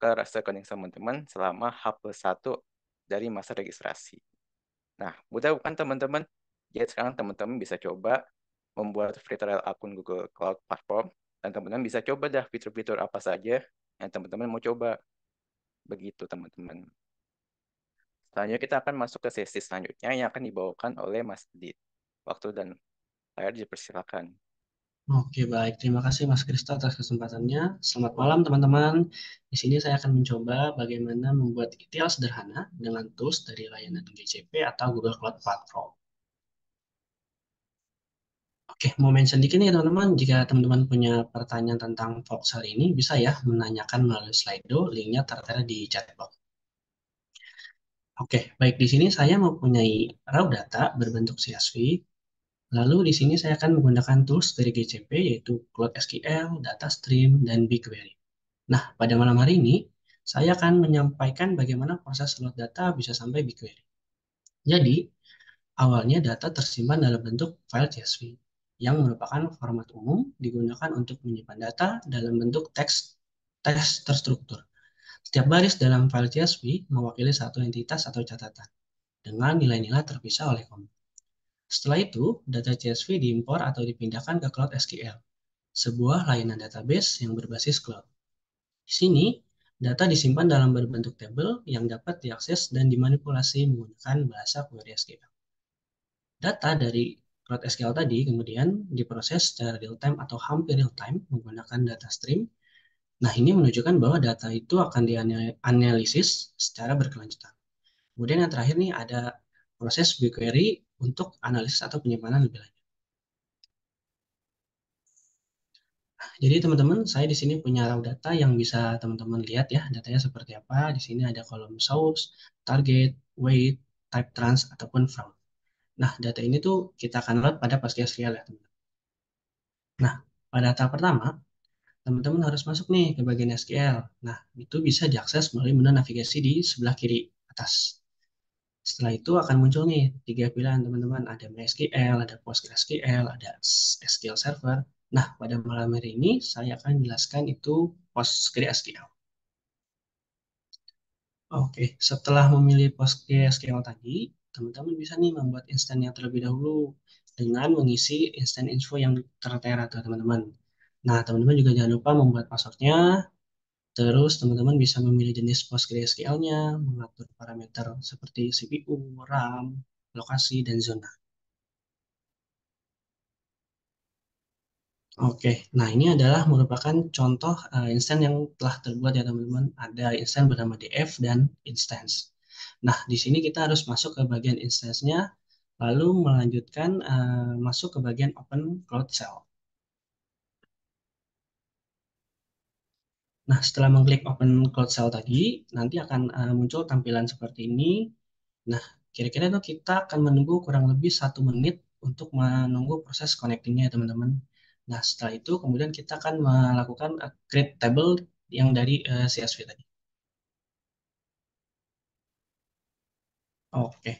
ke rekening teman-teman selama H plus 1 dari masa registrasi. Nah, mudah bukan teman-teman? Jadi ya, sekarang teman-teman bisa coba membuat free trial akun Google Cloud Platform dan teman-teman bisa coba dah fitur-fitur apa saja yang teman-teman mau coba. Begitu, teman-teman. Selanjutnya kita akan masuk ke sesi selanjutnya yang akan dibawakan oleh Mas Dit. Waktu dan saya dipersilakan. Oke, baik. Terima kasih Mas Kristo atas kesempatannya. Selamat malam, teman-teman. Di sini saya akan mencoba bagaimana membuat ETL sederhana dengan tools dari layanan GCP atau Google Cloud Platform. Oke, mau mention dikit nih teman-teman, jika teman-teman punya pertanyaan tentang Fox ini, bisa ya menanyakan melalui Slido, linknya tertera di chatbox. Oke, baik di sini saya mempunyai raw data berbentuk CSV, lalu di sini saya akan menggunakan tools dari GCP yaitu Cloud SQL, Data Stream, dan BigQuery. Nah, pada malam hari ini, saya akan menyampaikan bagaimana proses load data bisa sampai BigQuery. Jadi, awalnya data tersimpan dalam bentuk file CSV yang merupakan format umum digunakan untuk menyimpan data dalam bentuk teks teks terstruktur. Setiap baris dalam file CSV mewakili satu entitas atau catatan dengan nilai-nilai terpisah oleh koma. Setelah itu, data CSV diimpor atau dipindahkan ke Cloud SQL, sebuah layanan database yang berbasis cloud. Di sini, data disimpan dalam berbentuk tabel yang dapat diakses dan dimanipulasi menggunakan bahasa query SQL. Data dari plot SQL tadi kemudian diproses secara real time atau hampir real time menggunakan data stream. Nah, ini menunjukkan bahwa data itu akan dianalisis secara berkelanjutan. Kemudian yang terakhir nih ada proses BigQuery untuk analisis atau penyimpanan lebih lanjut. Nah, jadi teman-teman, saya di sini punya raw data yang bisa teman-teman lihat ya, datanya seperti apa. Di sini ada kolom source, target, weight, type trans, ataupun from. Nah, data ini tuh kita akan load pada Postgres real ya, teman-teman. Nah, pada tahap pertama, teman-teman harus masuk nih ke bagian SQL. Nah, itu bisa diakses melalui menu navigasi di sebelah kiri atas. Setelah itu akan muncul nih tiga pilihan teman-teman. Ada MySQL, ada PostgreSQL, ada SQL Server. Nah, pada malam hari ini saya akan jelaskan itu PostgreSQL. Oke, setelah memilih PostgreSQL tadi, teman-teman bisa nih membuat instannya terlebih dahulu dengan mengisi instan info yang tertera tuh teman-teman. Nah, teman-teman juga jangan lupa membuat passwordnya. Terus teman-teman bisa memilih jenis PostgreSQL-nya, mengatur parameter seperti CPU, RAM, lokasi, dan zona. Oke, nah ini adalah merupakan contoh uh, instan yang telah terbuat ya teman-teman. Ada instance bernama DF dan instance. Nah, di sini kita harus masuk ke bagian instance-nya, lalu melanjutkan uh, masuk ke bagian open cloud cell. Nah, setelah mengklik open cloud cell tadi, nanti akan uh, muncul tampilan seperti ini. Nah, kira-kira itu kita akan menunggu kurang lebih satu menit untuk menunggu proses connecting-nya, ya, teman-teman. Nah, setelah itu kemudian kita akan melakukan create table yang dari uh, eh, CSV tadi. Oke.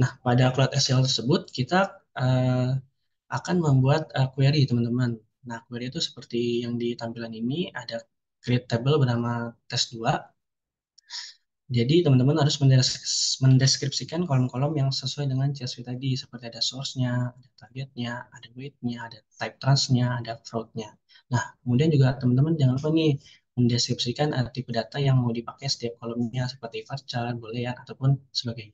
Nah, pada cloud SQL tersebut kita uh, akan membuat uh, query, teman-teman. Nah, query itu seperti yang di tampilan ini ada create table bernama test 2. Jadi, teman-teman harus mendeskripsikan kolom-kolom yang sesuai dengan CSV tadi, seperti ada source-nya, ada target-nya, ada weight-nya, ada type trans-nya, ada fraud-nya. Nah, kemudian juga teman-teman jangan lupa nih mendeskripsikan eh, tipe data yang mau dipakai setiap kolomnya seperti varchar, boolean, ataupun sebagainya.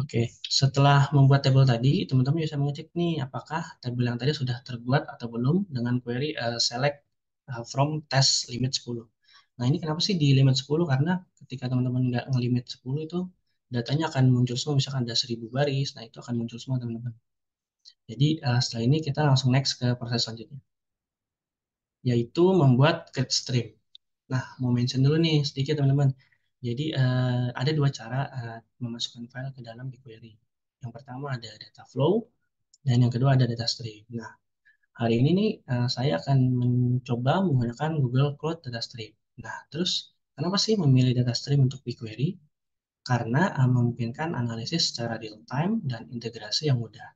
Oke, setelah membuat tabel tadi, teman-teman bisa mengecek nih apakah tabel yang tadi sudah terbuat atau belum dengan query uh, select uh, from test limit 10. Nah, ini kenapa sih di limit 10? Karena ketika teman-teman nggak ngelimit 10 itu datanya akan muncul semua, misalkan ada 1000 baris, nah itu akan muncul semua teman-teman. Jadi uh, setelah ini kita langsung next ke proses selanjutnya, yaitu membuat create stream. Nah, mau mention dulu nih sedikit teman-teman. Jadi uh, ada dua cara uh, memasukkan file ke dalam BigQuery. Yang pertama ada data flow dan yang kedua ada data stream. Nah, hari ini nih uh, saya akan mencoba menggunakan Google Cloud Data Stream. Nah, terus kenapa sih memilih data stream untuk BigQuery? Karena uh, memungkinkan analisis secara real time dan integrasi yang mudah.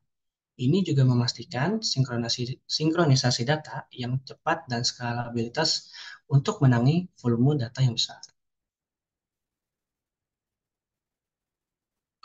Ini juga memastikan sinkronisasi, sinkronisasi data yang cepat dan skalabilitas untuk menangi volume data yang besar.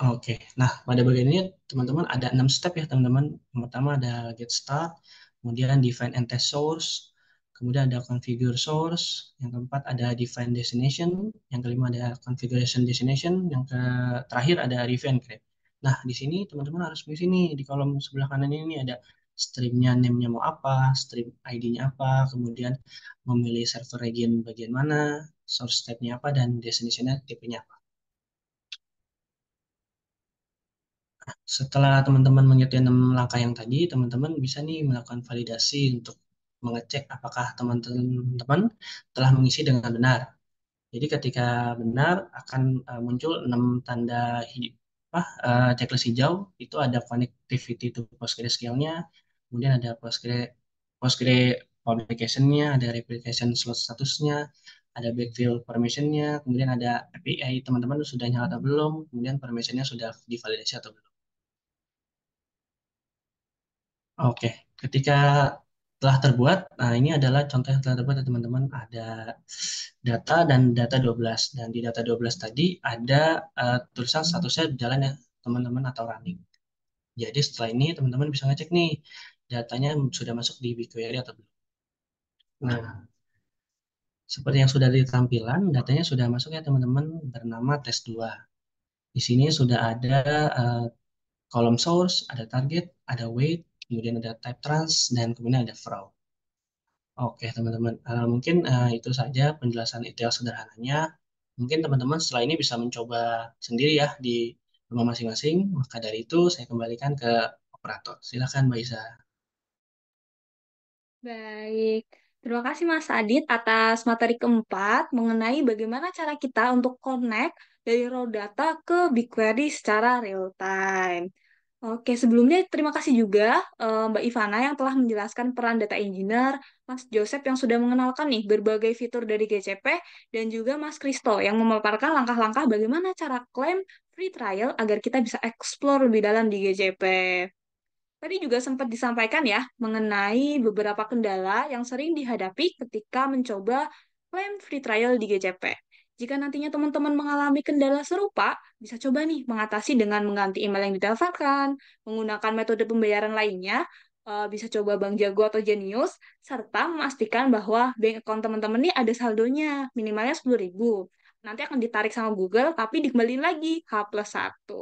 Oke, okay. nah pada bagian ini teman-teman ada enam step ya teman-teman. Pertama ada get start, kemudian define and test source, kemudian ada configure source, yang keempat ada define destination, yang kelima ada configuration destination, yang ke terakhir ada review and create. Nah di sini teman-teman harus mengisi nih di kolom sebelah kanan ini ada streamnya name-nya mau apa, stream ID-nya apa, kemudian memilih server region bagian mana, source type-nya apa, dan destination-nya tipe-nya apa. setelah teman-teman mengikuti enam langkah yang tadi, teman-teman bisa nih melakukan validasi untuk mengecek apakah teman-teman telah mengisi dengan benar. Jadi ketika benar akan eh, muncul enam tanda hidup apa, uh, checklist hijau itu ada connectivity to PostgreSQL-nya, kemudian ada Postgre Postgre publication-nya, ada replication slot statusnya, ada backfill permissionnya kemudian ada API teman-teman sudah nyala atau belum, kemudian permissionnya sudah divalidasi atau belum. Oke, ketika telah terbuat, nah ini adalah contoh yang telah terbuat ya teman-teman, ada data dan data 12. Dan di data 12 tadi ada uh, tulisan statusnya berjalan ya teman-teman atau running. Jadi setelah ini teman-teman bisa ngecek nih datanya sudah masuk di BigQuery atau belum. Nah, seperti yang sudah di datanya sudah masuk ya teman-teman bernama tes 2. Di sini sudah ada uh, eh, kolom source, ada target, ada weight, kemudian ada type trans, dan kemudian ada fraud. Oke teman-teman, uh, mungkin uh, itu saja penjelasan detail sederhananya. Mungkin teman-teman setelah ini bisa mencoba sendiri ya di rumah masing-masing. Maka dari itu saya kembalikan ke operator. Silakan Mbak Isa. Baik, terima kasih Mas Adit atas materi keempat mengenai bagaimana cara kita untuk connect dari raw data ke BigQuery secara real time. Oke, sebelumnya terima kasih juga uh, Mbak Ivana yang telah menjelaskan peran data engineer, Mas Joseph yang sudah mengenalkan nih berbagai fitur dari GCP, dan juga Mas Kristo yang memaparkan langkah-langkah bagaimana cara klaim free trial agar kita bisa explore lebih dalam di GCP. Tadi juga sempat disampaikan ya mengenai beberapa kendala yang sering dihadapi ketika mencoba klaim free trial di GCP. Jika nantinya teman-teman mengalami kendala serupa, bisa coba nih mengatasi dengan mengganti email yang didaftarkan, menggunakan metode pembayaran lainnya, eh, bisa coba Bank Jago atau Genius, serta memastikan bahwa bank account teman-teman ini ada saldonya, minimalnya sepuluh ribu. Nanti akan ditarik sama Google, tapi dikembaliin lagi, H plus 1.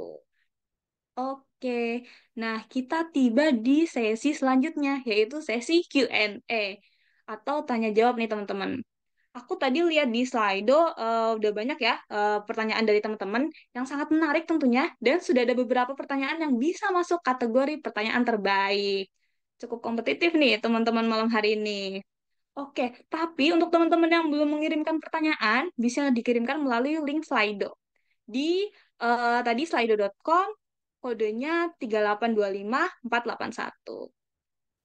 Oke, nah kita tiba di sesi selanjutnya, yaitu sesi Q&A atau tanya jawab nih teman-teman. Aku tadi lihat di Slido uh, udah banyak ya uh, pertanyaan dari teman-teman yang sangat menarik tentunya dan sudah ada beberapa pertanyaan yang bisa masuk kategori pertanyaan terbaik. Cukup kompetitif nih teman-teman malam hari ini. Oke, tapi untuk teman-teman yang belum mengirimkan pertanyaan bisa dikirimkan melalui link Slido di uh, tadi slido.com kodenya 3825481.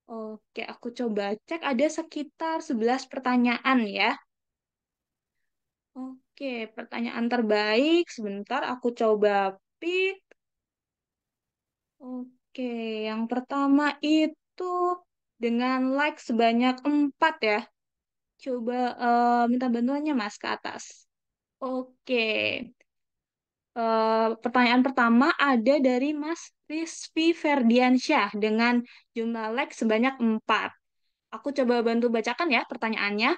Oke, aku coba cek ada sekitar 11 pertanyaan ya. Oke, pertanyaan terbaik. Sebentar, aku coba pick. Oke, yang pertama itu dengan like sebanyak 4 ya. Coba uh, minta bantuannya Mas ke atas. Oke. Uh, pertanyaan pertama ada dari Mas Rizvi Ferdiansyah dengan jumlah like sebanyak 4. Aku coba bantu bacakan ya pertanyaannya.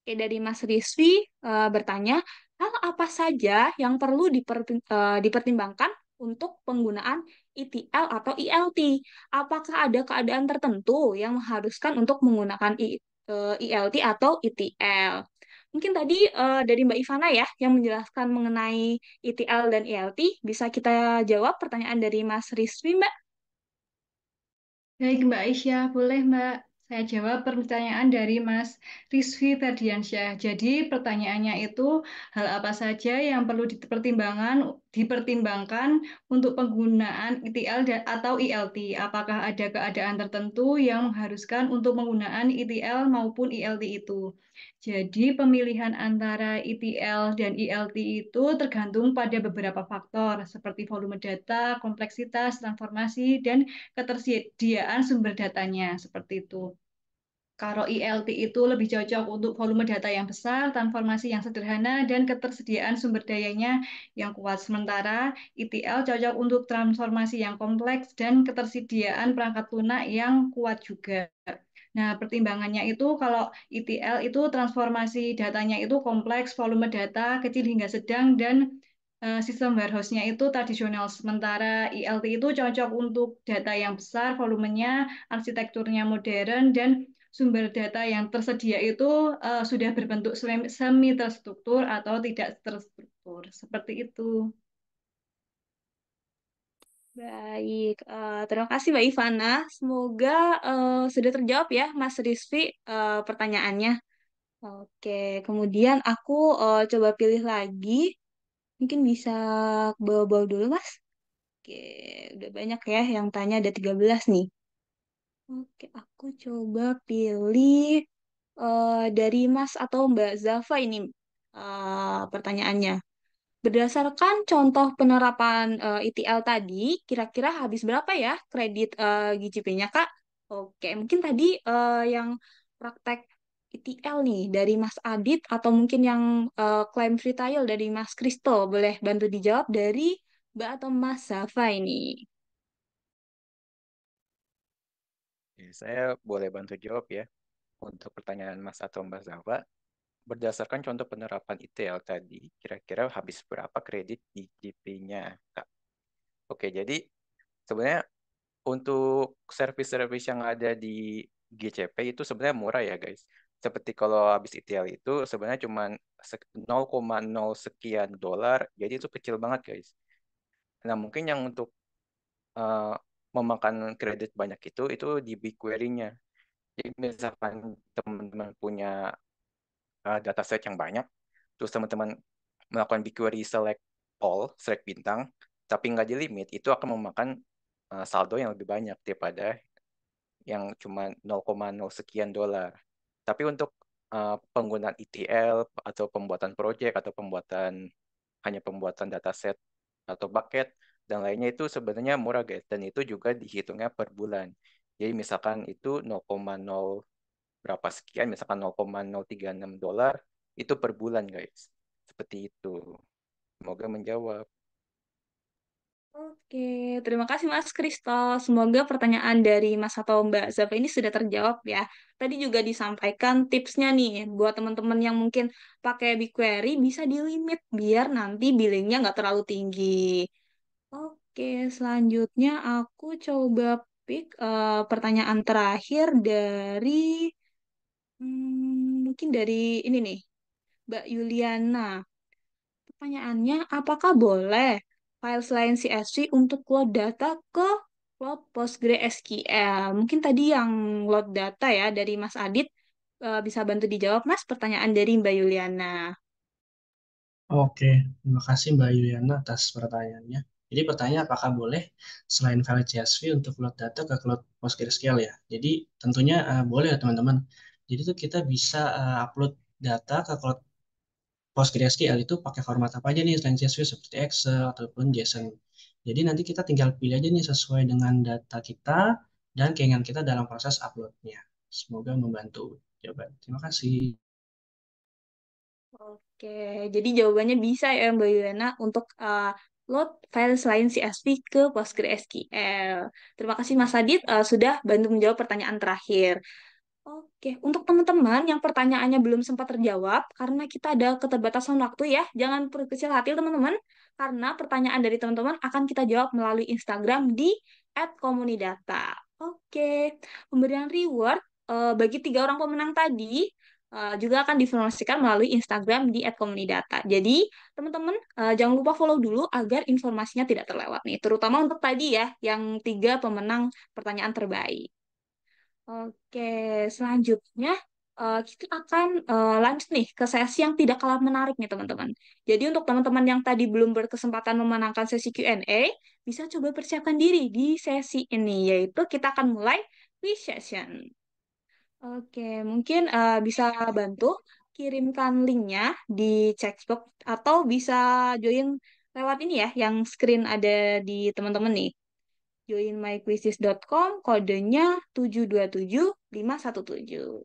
Oke, dari Mas Rizvi uh, bertanya, hal apa saja yang perlu eh, dipertimbangkan untuk penggunaan ETL atau ILT? Apakah ada keadaan tertentu yang mengharuskan untuk menggunakan ELT eh, ILT atau ETL? Mungkin tadi uh, dari Mbak Ivana ya yang menjelaskan mengenai ETL dan ILT, bisa kita jawab pertanyaan dari Mas Rizvi, Mbak? Baik Mbak Aisyah, boleh Mbak. Saya jawab pertanyaan dari Mas Rizvi Ferdiansyah. Jadi pertanyaannya itu hal apa saja yang perlu dipertimbangkan dipertimbangkan untuk penggunaan ETL atau ILT? Apakah ada keadaan tertentu yang mengharuskan untuk penggunaan ETL maupun ILT itu? Jadi pemilihan antara ETL dan ILT itu tergantung pada beberapa faktor seperti volume data, kompleksitas, transformasi, dan ketersediaan sumber datanya seperti itu. Kalau ILT itu lebih cocok untuk volume data yang besar, transformasi yang sederhana, dan ketersediaan sumber dayanya yang kuat. Sementara ITL cocok untuk transformasi yang kompleks dan ketersediaan perangkat lunak yang kuat juga. Nah, pertimbangannya itu kalau ITL itu transformasi datanya itu kompleks, volume data kecil hingga sedang, dan eh, sistem warehouse-nya itu tradisional. Sementara ILT itu cocok untuk data yang besar, volumenya, arsitekturnya modern, dan sumber data yang tersedia itu uh, sudah berbentuk semi terstruktur atau tidak terstruktur. Seperti itu. Baik, uh, terima kasih Mbak Ivana. Semoga uh, sudah terjawab ya Mas Rizvi uh, pertanyaannya. Oke, kemudian aku uh, coba pilih lagi. Mungkin bisa bawa-bawa dulu Mas. Oke, udah banyak ya yang tanya ada 13 nih. Oke, aku coba pilih uh, dari Mas atau Mbak Zafa ini uh, pertanyaannya. Berdasarkan contoh penerapan uh, eh, ITL tadi, kira-kira habis berapa ya kredit GCP-nya, Kak? Oke, mungkin tadi uh, yang praktek ETL nih dari Mas Adit atau mungkin yang uh, claim free trial dari Mas Kristo boleh bantu dijawab dari Mbak atau Mas Zafa ini. Oke, saya boleh bantu jawab ya. Untuk pertanyaan Mas atau Mbak Zawa, berdasarkan contoh penerapan ITL tadi, kira-kira habis berapa kredit di GP-nya, Kak? Oke, jadi sebenarnya untuk service-service yang ada di GCP itu sebenarnya murah ya, guys. Seperti kalau habis ITL itu sebenarnya cuma 0,0 sekian dolar, jadi itu kecil banget, guys. Nah, mungkin yang untuk uh, memakan kredit banyak itu itu di BigQuery-nya. Jadi misalkan teman-teman punya uh, dataset yang banyak, terus teman-teman melakukan BigQuery select all, select bintang, tapi nggak di limit, itu akan memakan uh, saldo yang lebih banyak daripada yang cuma 0,0 sekian dolar. Tapi untuk uh, penggunaan ETL atau pembuatan project atau pembuatan hanya pembuatan dataset atau bucket dan lainnya itu sebenarnya murah guys dan itu juga dihitungnya per bulan jadi misalkan itu 0,0 berapa sekian misalkan 0,036 dolar itu per bulan guys seperti itu semoga menjawab Oke, terima kasih Mas Kristal. Semoga pertanyaan dari Mas atau Mbak Zafa ini sudah terjawab ya. Tadi juga disampaikan tipsnya nih buat teman-teman yang mungkin pakai BigQuery bisa di limit biar nanti billingnya nggak terlalu tinggi. Oke, selanjutnya aku coba pick uh, pertanyaan terakhir dari hmm, mungkin dari ini nih, Mbak Yuliana. Pertanyaannya, apakah boleh file selain CSV untuk load data ke load PostgreSQL? Mungkin tadi yang load data ya dari Mas Adit uh, bisa bantu dijawab, Mas, pertanyaan dari Mbak Yuliana. Oke, terima kasih Mbak Yuliana atas pertanyaannya. Jadi pertanyaan apakah boleh selain file CSV untuk load data ke cloud PostgreSQL ya? Jadi tentunya uh, boleh ya teman-teman. Jadi itu kita bisa uh, upload data ke cloud PostgreSQL itu pakai format apa aja nih selain CSV seperti Excel ataupun JSON. Jadi nanti kita tinggal pilih aja nih sesuai dengan data kita dan keinginan kita dalam proses uploadnya. Semoga membantu. Jawaban. Terima kasih. Oke, jadi jawabannya bisa ya Mbak Yuna untuk uh, upload file selain CSV ke PostgreSQL. Terima kasih Mas Adit uh, sudah bantu menjawab pertanyaan terakhir. Oke, untuk teman-teman yang pertanyaannya belum sempat terjawab, karena kita ada keterbatasan waktu ya, jangan berkecil hati teman-teman, karena pertanyaan dari teman-teman akan kita jawab melalui Instagram di @komunidata. Oke, pemberian reward uh, bagi tiga orang pemenang tadi uh, juga akan diinformasikan melalui Instagram di @komunidata. Jadi, teman-teman uh, jangan lupa follow dulu agar informasinya tidak terlewat nih, terutama untuk tadi ya yang tiga pemenang pertanyaan terbaik. Oke, selanjutnya uh, kita akan uh, lanjut nih ke sesi yang tidak kalah menarik nih teman-teman. Jadi untuk teman-teman yang tadi belum berkesempatan memenangkan sesi Q&A, bisa coba persiapkan diri di sesi ini, yaitu kita akan mulai quiz session. Oke, mungkin uh, bisa bantu kirimkan linknya di chatbox atau bisa join lewat ini ya, yang screen ada di teman-teman nih. Join joinmyquizzes.com kodenya 727517.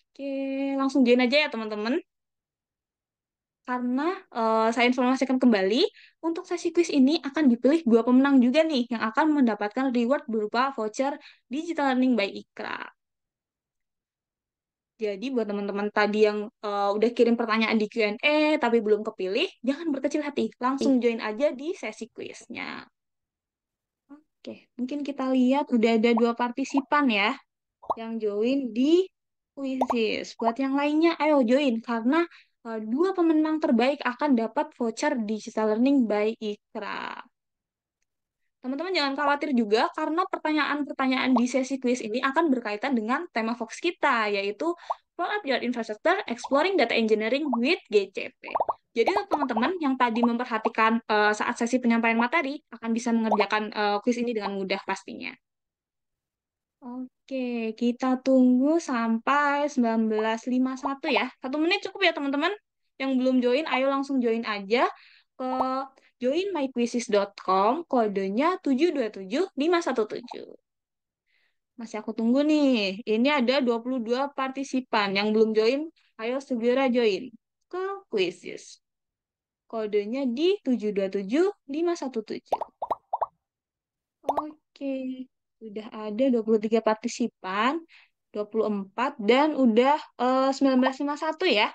Oke, langsung join aja ya teman-teman karena uh, saya informasikan kembali untuk sesi kuis ini akan dipilih dua pemenang juga nih yang akan mendapatkan reward berupa voucher digital learning by Ikra. Jadi buat teman-teman tadi yang uh, udah kirim pertanyaan di Q&A tapi belum kepilih, jangan berkecil hati, langsung iya. join aja di sesi kuisnya. Oke, mungkin kita lihat udah ada dua partisipan ya yang join di Kuisis. Buat yang lainnya, ayo join karena Eh, dua pemenang terbaik akan dapat voucher digital learning by Ikra. Teman-teman jangan khawatir juga karena pertanyaan-pertanyaan di sesi kuis ini akan berkaitan dengan tema Fox kita, yaitu Roll Up Your Infrastructure Exploring Data Engineering with GCP. Jadi untuk teman-teman yang tadi memperhatikan uh, saat sesi penyampaian materi akan bisa mengerjakan uh, eh, kuis ini dengan mudah pastinya. Oke, kita tunggu sampai 19.51 ya. Satu menit cukup ya teman-teman. Yang belum join, ayo langsung join aja ke joinmyquizzes.com, kodenya 727517. Masih aku tunggu nih. Ini ada 22 partisipan yang belum join, ayo segera join ke quizzes. Kodenya di 727517. Oke udah ada 23 partisipan, 24 dan udah eh, uh, 1951 ya.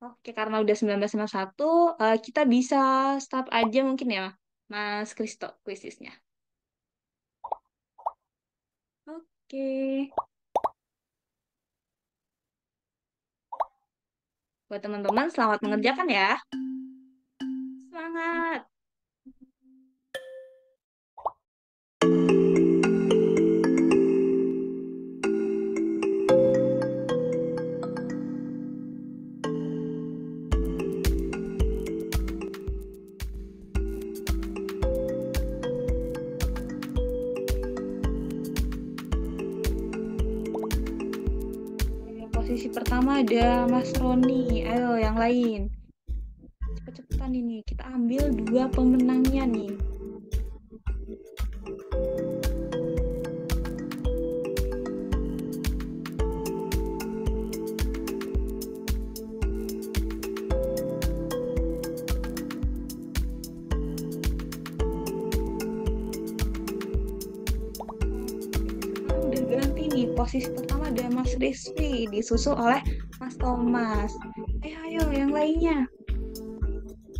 Oke, karena udah 1951, uh, eh, kita bisa stop aja mungkin ya, Mas Kristo, kuisisnya. Oke. Buat teman-teman, selamat mengerjakan ya. Semangat! Thank you. pertama ada Mas Roni ayo yang lain cepet-cepetan ini kita ambil dua pemenangnya nih posisi Rizky disusul oleh Mas Thomas. Eh ayo yang lainnya.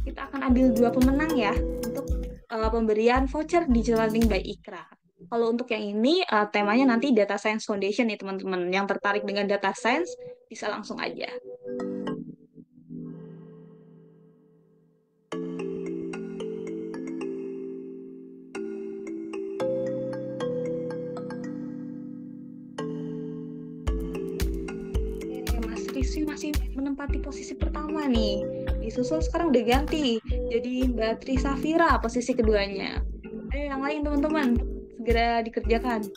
Kita akan ambil dua pemenang ya untuk uh, pemberian voucher digital learning by Ikra. Kalau untuk yang ini uh, temanya nanti data science foundation nih teman-teman. Yang tertarik dengan data science bisa langsung aja. disusul sekarang udah ganti jadi Mbak Tri Safira posisi keduanya. Ayo yang lain teman-teman segera dikerjakan.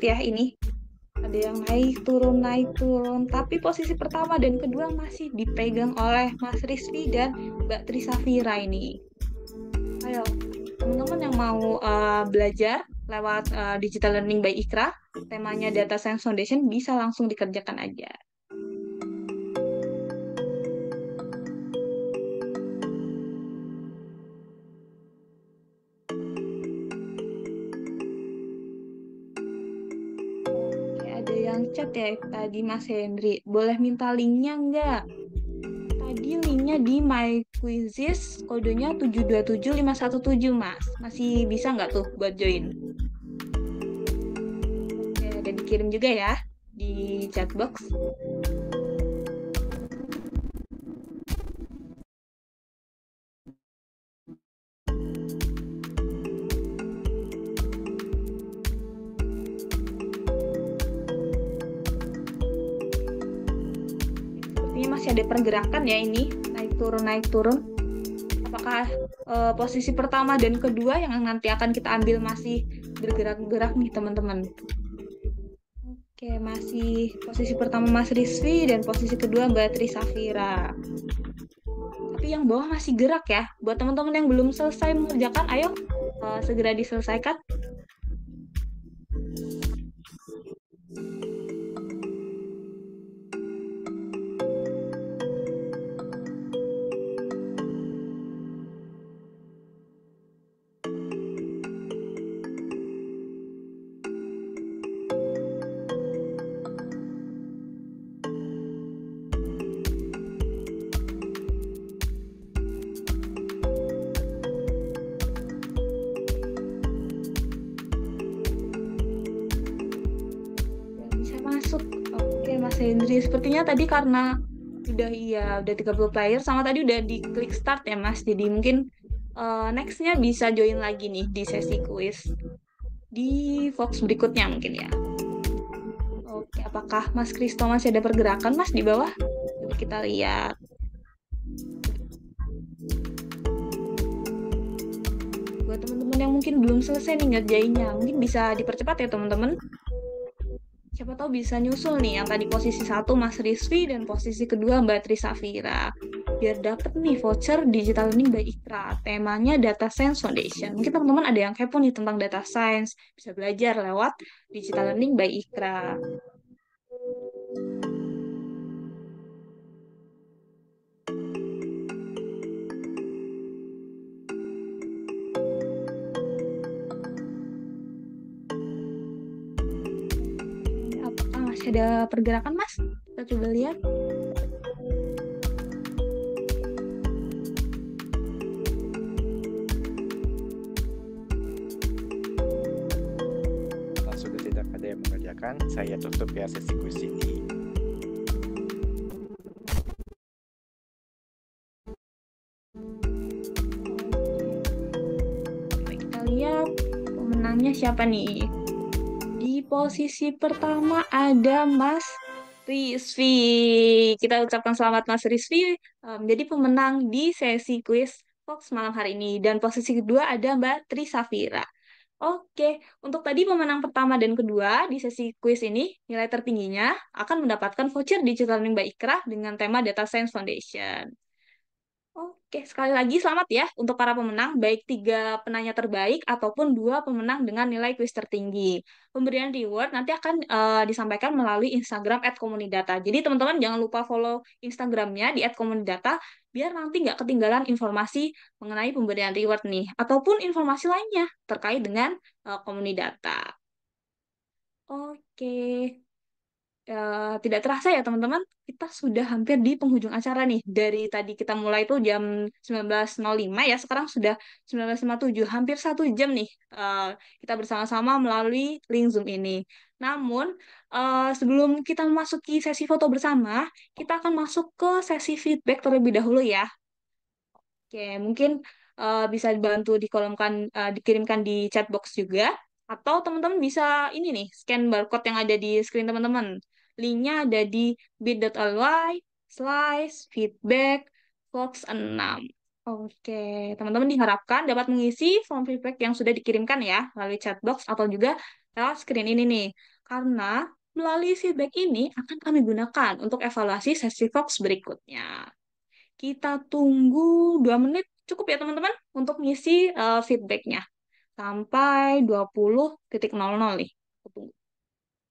Ya ini ada yang naik turun naik turun tapi posisi pertama dan kedua masih dipegang oleh Mas Rizvi dan Mbak Trisafira ini ayo teman-teman yang mau uh, belajar lewat uh, digital learning by Ikra temanya data science foundation bisa langsung dikerjakan aja chat ya tadi Mas Hendri. Boleh minta linknya nggak? Tadi linknya di My Quizzes, kodenya 727517 Mas. Masih bisa nggak tuh buat join? Oke, ada dikirim juga ya di chat box. pergerakan ya ini naik turun naik turun apakah e, posisi pertama dan kedua yang nanti akan kita ambil masih bergerak-gerak nih teman-teman Oke, masih posisi pertama Mas Rizvi dan posisi kedua Mbak Tri Safira. Tapi yang bawah masih gerak ya. Buat teman-teman yang belum selesai mengerjakan, ayo e, segera diselesaikan tadi karena udah iya udah 30 player sama tadi udah di klik start ya Mas. Jadi mungkin uh, nextnya bisa join lagi nih di sesi kuis di Fox berikutnya mungkin ya. Oke, apakah Mas Kristo masih ada pergerakan Mas di bawah? Coba kita lihat. Buat teman-teman yang mungkin belum selesai nih ngerjainnya, mungkin bisa dipercepat ya teman-teman atau bisa nyusul nih yang tadi posisi satu Mas Rizvi dan posisi kedua Mbak Trisafira biar dapet nih voucher digital learning by Ikra temanya data science foundation mungkin teman-teman ada yang kepo nih tentang data science bisa belajar lewat digital learning by Ikra ada pergerakan mas kita coba lihat kalau sudah tidak ada yang mengerjakan saya tutup ya sesi kuis ini kita lihat pemenangnya siapa nih posisi pertama ada Mas Rizvi. Kita ucapkan selamat Mas Rizvi menjadi um, pemenang di sesi kuis Fox malam hari ini. Dan posisi kedua ada Mbak Tri Safira. Oke, untuk tadi pemenang pertama dan kedua di sesi kuis ini, nilai tertingginya akan mendapatkan voucher digital learning by Ikra dengan tema Data Science Foundation. Oke, sekali lagi selamat ya untuk para pemenang, baik tiga penanya terbaik ataupun dua pemenang dengan nilai kuis tertinggi. Pemberian reward nanti akan uh, disampaikan melalui Instagram @komunidata. Jadi teman-teman jangan lupa follow Instagramnya di @komunidata biar nanti nggak ketinggalan informasi mengenai pemberian reward nih ataupun informasi lainnya terkait dengan uh, komunidata. Oke. Uh, tidak terasa ya teman-teman, kita sudah hampir di penghujung acara nih. Dari tadi kita mulai itu jam 19.05 ya, sekarang sudah 19.57, hampir satu jam nih uh, kita bersama-sama melalui link Zoom ini. Namun, uh, sebelum kita memasuki sesi foto bersama, kita akan masuk ke sesi feedback terlebih dahulu ya. Oke, mungkin uh, bisa dibantu dikolomkan, uh, dikirimkan di chat box juga. Atau teman-teman bisa ini nih, scan barcode yang ada di screen teman-teman Linknya ada di bit.ly, slice, feedback, box 6. Oke, teman-teman diharapkan dapat mengisi form feedback yang sudah dikirimkan ya, melalui chatbox atau juga lewat screen ini nih. Karena melalui feedback ini akan kami gunakan untuk evaluasi sesi Fox berikutnya. Kita tunggu 2 menit cukup ya teman-teman untuk mengisi uh, feedbacknya sampai 20.00 nih.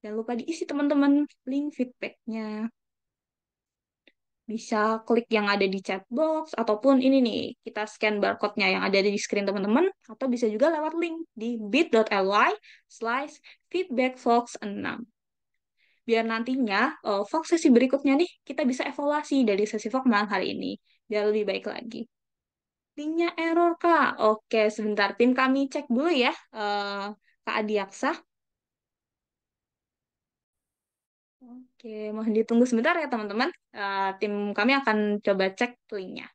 Jangan lupa diisi teman-teman link feedbacknya. Bisa klik yang ada di chat box, ataupun ini nih, kita scan barcode-nya yang ada di screen teman-teman, atau bisa juga lewat link di bit.ly slash fox 6 biar nantinya uh, Fox sesi berikutnya nih kita bisa evaluasi dari sesi Fox malam hari ini biar lebih baik lagi. Linknya error kak. Oke sebentar tim kami cek dulu ya uh, Kak Adiaksa. Oke, mohon ditunggu sebentar ya teman-teman. Uh, tim kami akan coba cek linknya.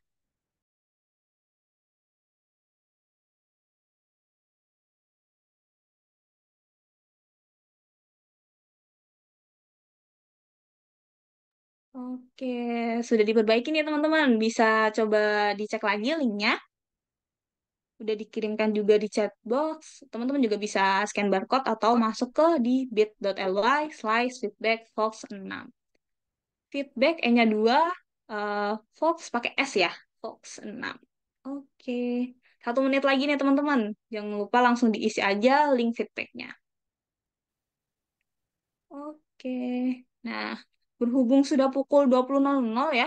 Oke, sudah diperbaiki nih teman-teman. Bisa coba dicek lagi linknya udah dikirimkan juga di chat box. Teman-teman juga bisa scan barcode atau masuk ke di bit.ly slice feedback Fox 6. Feedback e nya 2, uh, eh, Fox pakai S ya, Fox 6. Oke, okay. satu menit lagi nih teman-teman. Jangan lupa langsung diisi aja link feedbacknya. Oke, okay. nah berhubung sudah pukul 20.00 ya,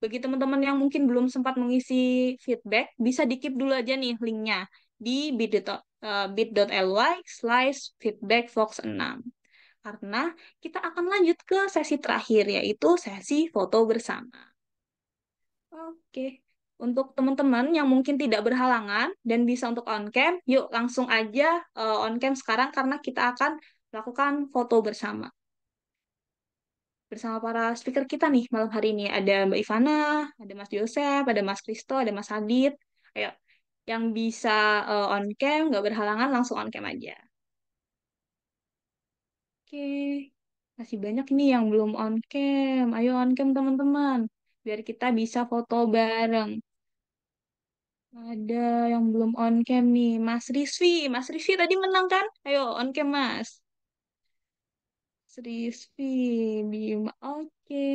bagi teman-teman yang mungkin belum sempat mengisi feedback, bisa dikip dulu aja nih linknya di bit.ly eh, slash feedback fox 6. Karena kita akan lanjut ke sesi terakhir, yaitu sesi foto bersama. Oke, untuk teman-teman yang mungkin tidak berhalangan dan bisa untuk on cam, yuk langsung aja eh, on cam sekarang karena kita akan melakukan foto bersama bersama para speaker kita nih malam hari ini. Ada Mbak Ivana, ada Mas Yosep, ada Mas Kristo, ada Mas Hadid. Ayo, yang bisa uh, on cam, nggak berhalangan, langsung on cam aja. Oke, masih banyak nih yang belum on cam. Ayo on cam teman-teman, biar kita bisa foto bareng. Ada yang belum on cam nih, Mas Rizvi. Mas Rizvi tadi menang kan? Ayo on cam Mas. Serius, Bima, oke. Okay.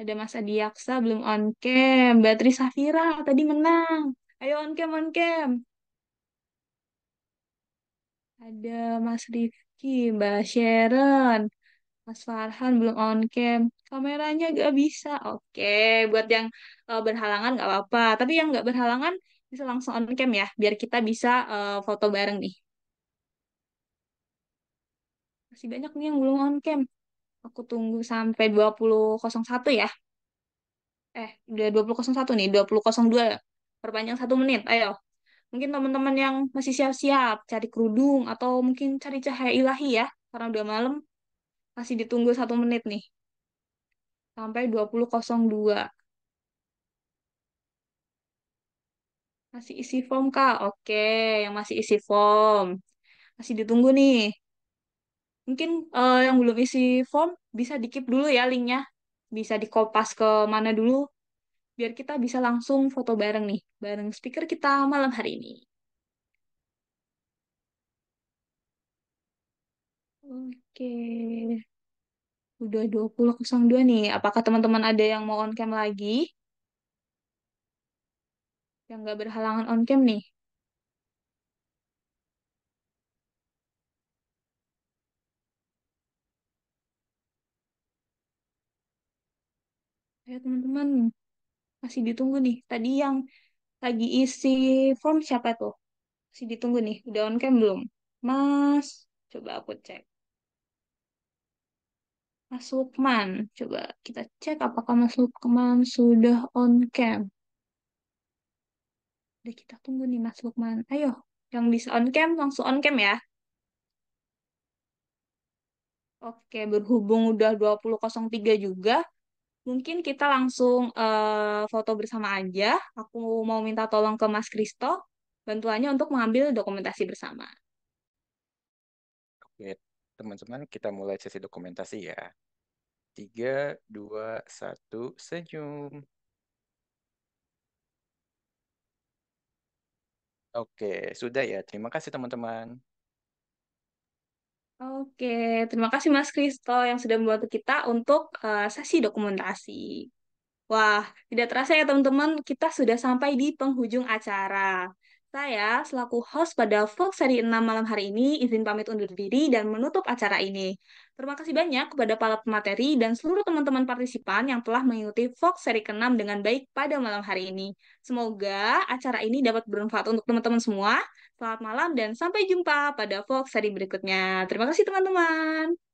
Ada Mas Adiaksa belum on cam. Batri Safira, tadi menang. Ayo on cam, on cam. Ada Mas Rifki, Mbak Sharon, Mas Farhan belum on cam. Kameranya gak bisa. Oke, buat yang uh, berhalangan gak apa-apa. Tapi yang gak berhalangan bisa langsung on cam ya, biar kita bisa uh, foto bareng nih. Masih banyak nih yang belum on cam. Aku tunggu sampai 20.01 ya. Eh, udah 20.01 nih, 20.02. Perpanjang satu menit, ayo. Mungkin teman-teman yang masih siap-siap cari kerudung atau mungkin cari cahaya ilahi ya, karena udah malam. Masih ditunggu satu menit nih. Sampai 20.02. Masih isi form, Kak. Oke, yang masih isi form. Masih ditunggu nih mungkin uh, yang belum isi form bisa dikip dulu ya linknya bisa dikopas ke mana dulu biar kita bisa langsung foto bareng nih bareng speaker kita malam hari ini oke udah 20.02 nih apakah teman-teman ada yang mau on cam lagi yang nggak berhalangan on cam nih ya teman-teman masih ditunggu nih tadi yang lagi isi form siapa tuh masih ditunggu nih udah on cam belum mas coba aku cek Mas Lukman coba kita cek apakah Mas Lukman sudah on cam udah kita tunggu nih Mas Lukman ayo yang bisa on cam langsung on cam ya Oke, berhubung udah 20.03 juga, mungkin kita langsung uh, foto bersama aja. Aku mau minta tolong ke Mas Kristo bantuannya untuk mengambil dokumentasi bersama. Oke, teman-teman kita mulai sesi dokumentasi ya. tiga dua satu senyum. Oke, sudah ya. Terima kasih teman-teman. Oke, terima kasih Mas Kristo yang sudah membantu kita untuk uh, sesi dokumentasi. Wah, tidak terasa ya teman-teman, kita sudah sampai di penghujung acara. Saya, selaku host pada Vox seri 6 malam hari ini, izin pamit undur diri dan menutup acara ini. Terima kasih banyak kepada para pemateri dan seluruh teman-teman partisipan yang telah mengikuti Vox seri 6 dengan baik pada malam hari ini. Semoga acara ini dapat bermanfaat untuk teman-teman semua, Selamat malam dan sampai jumpa pada vlog seri berikutnya. Terima kasih teman-teman.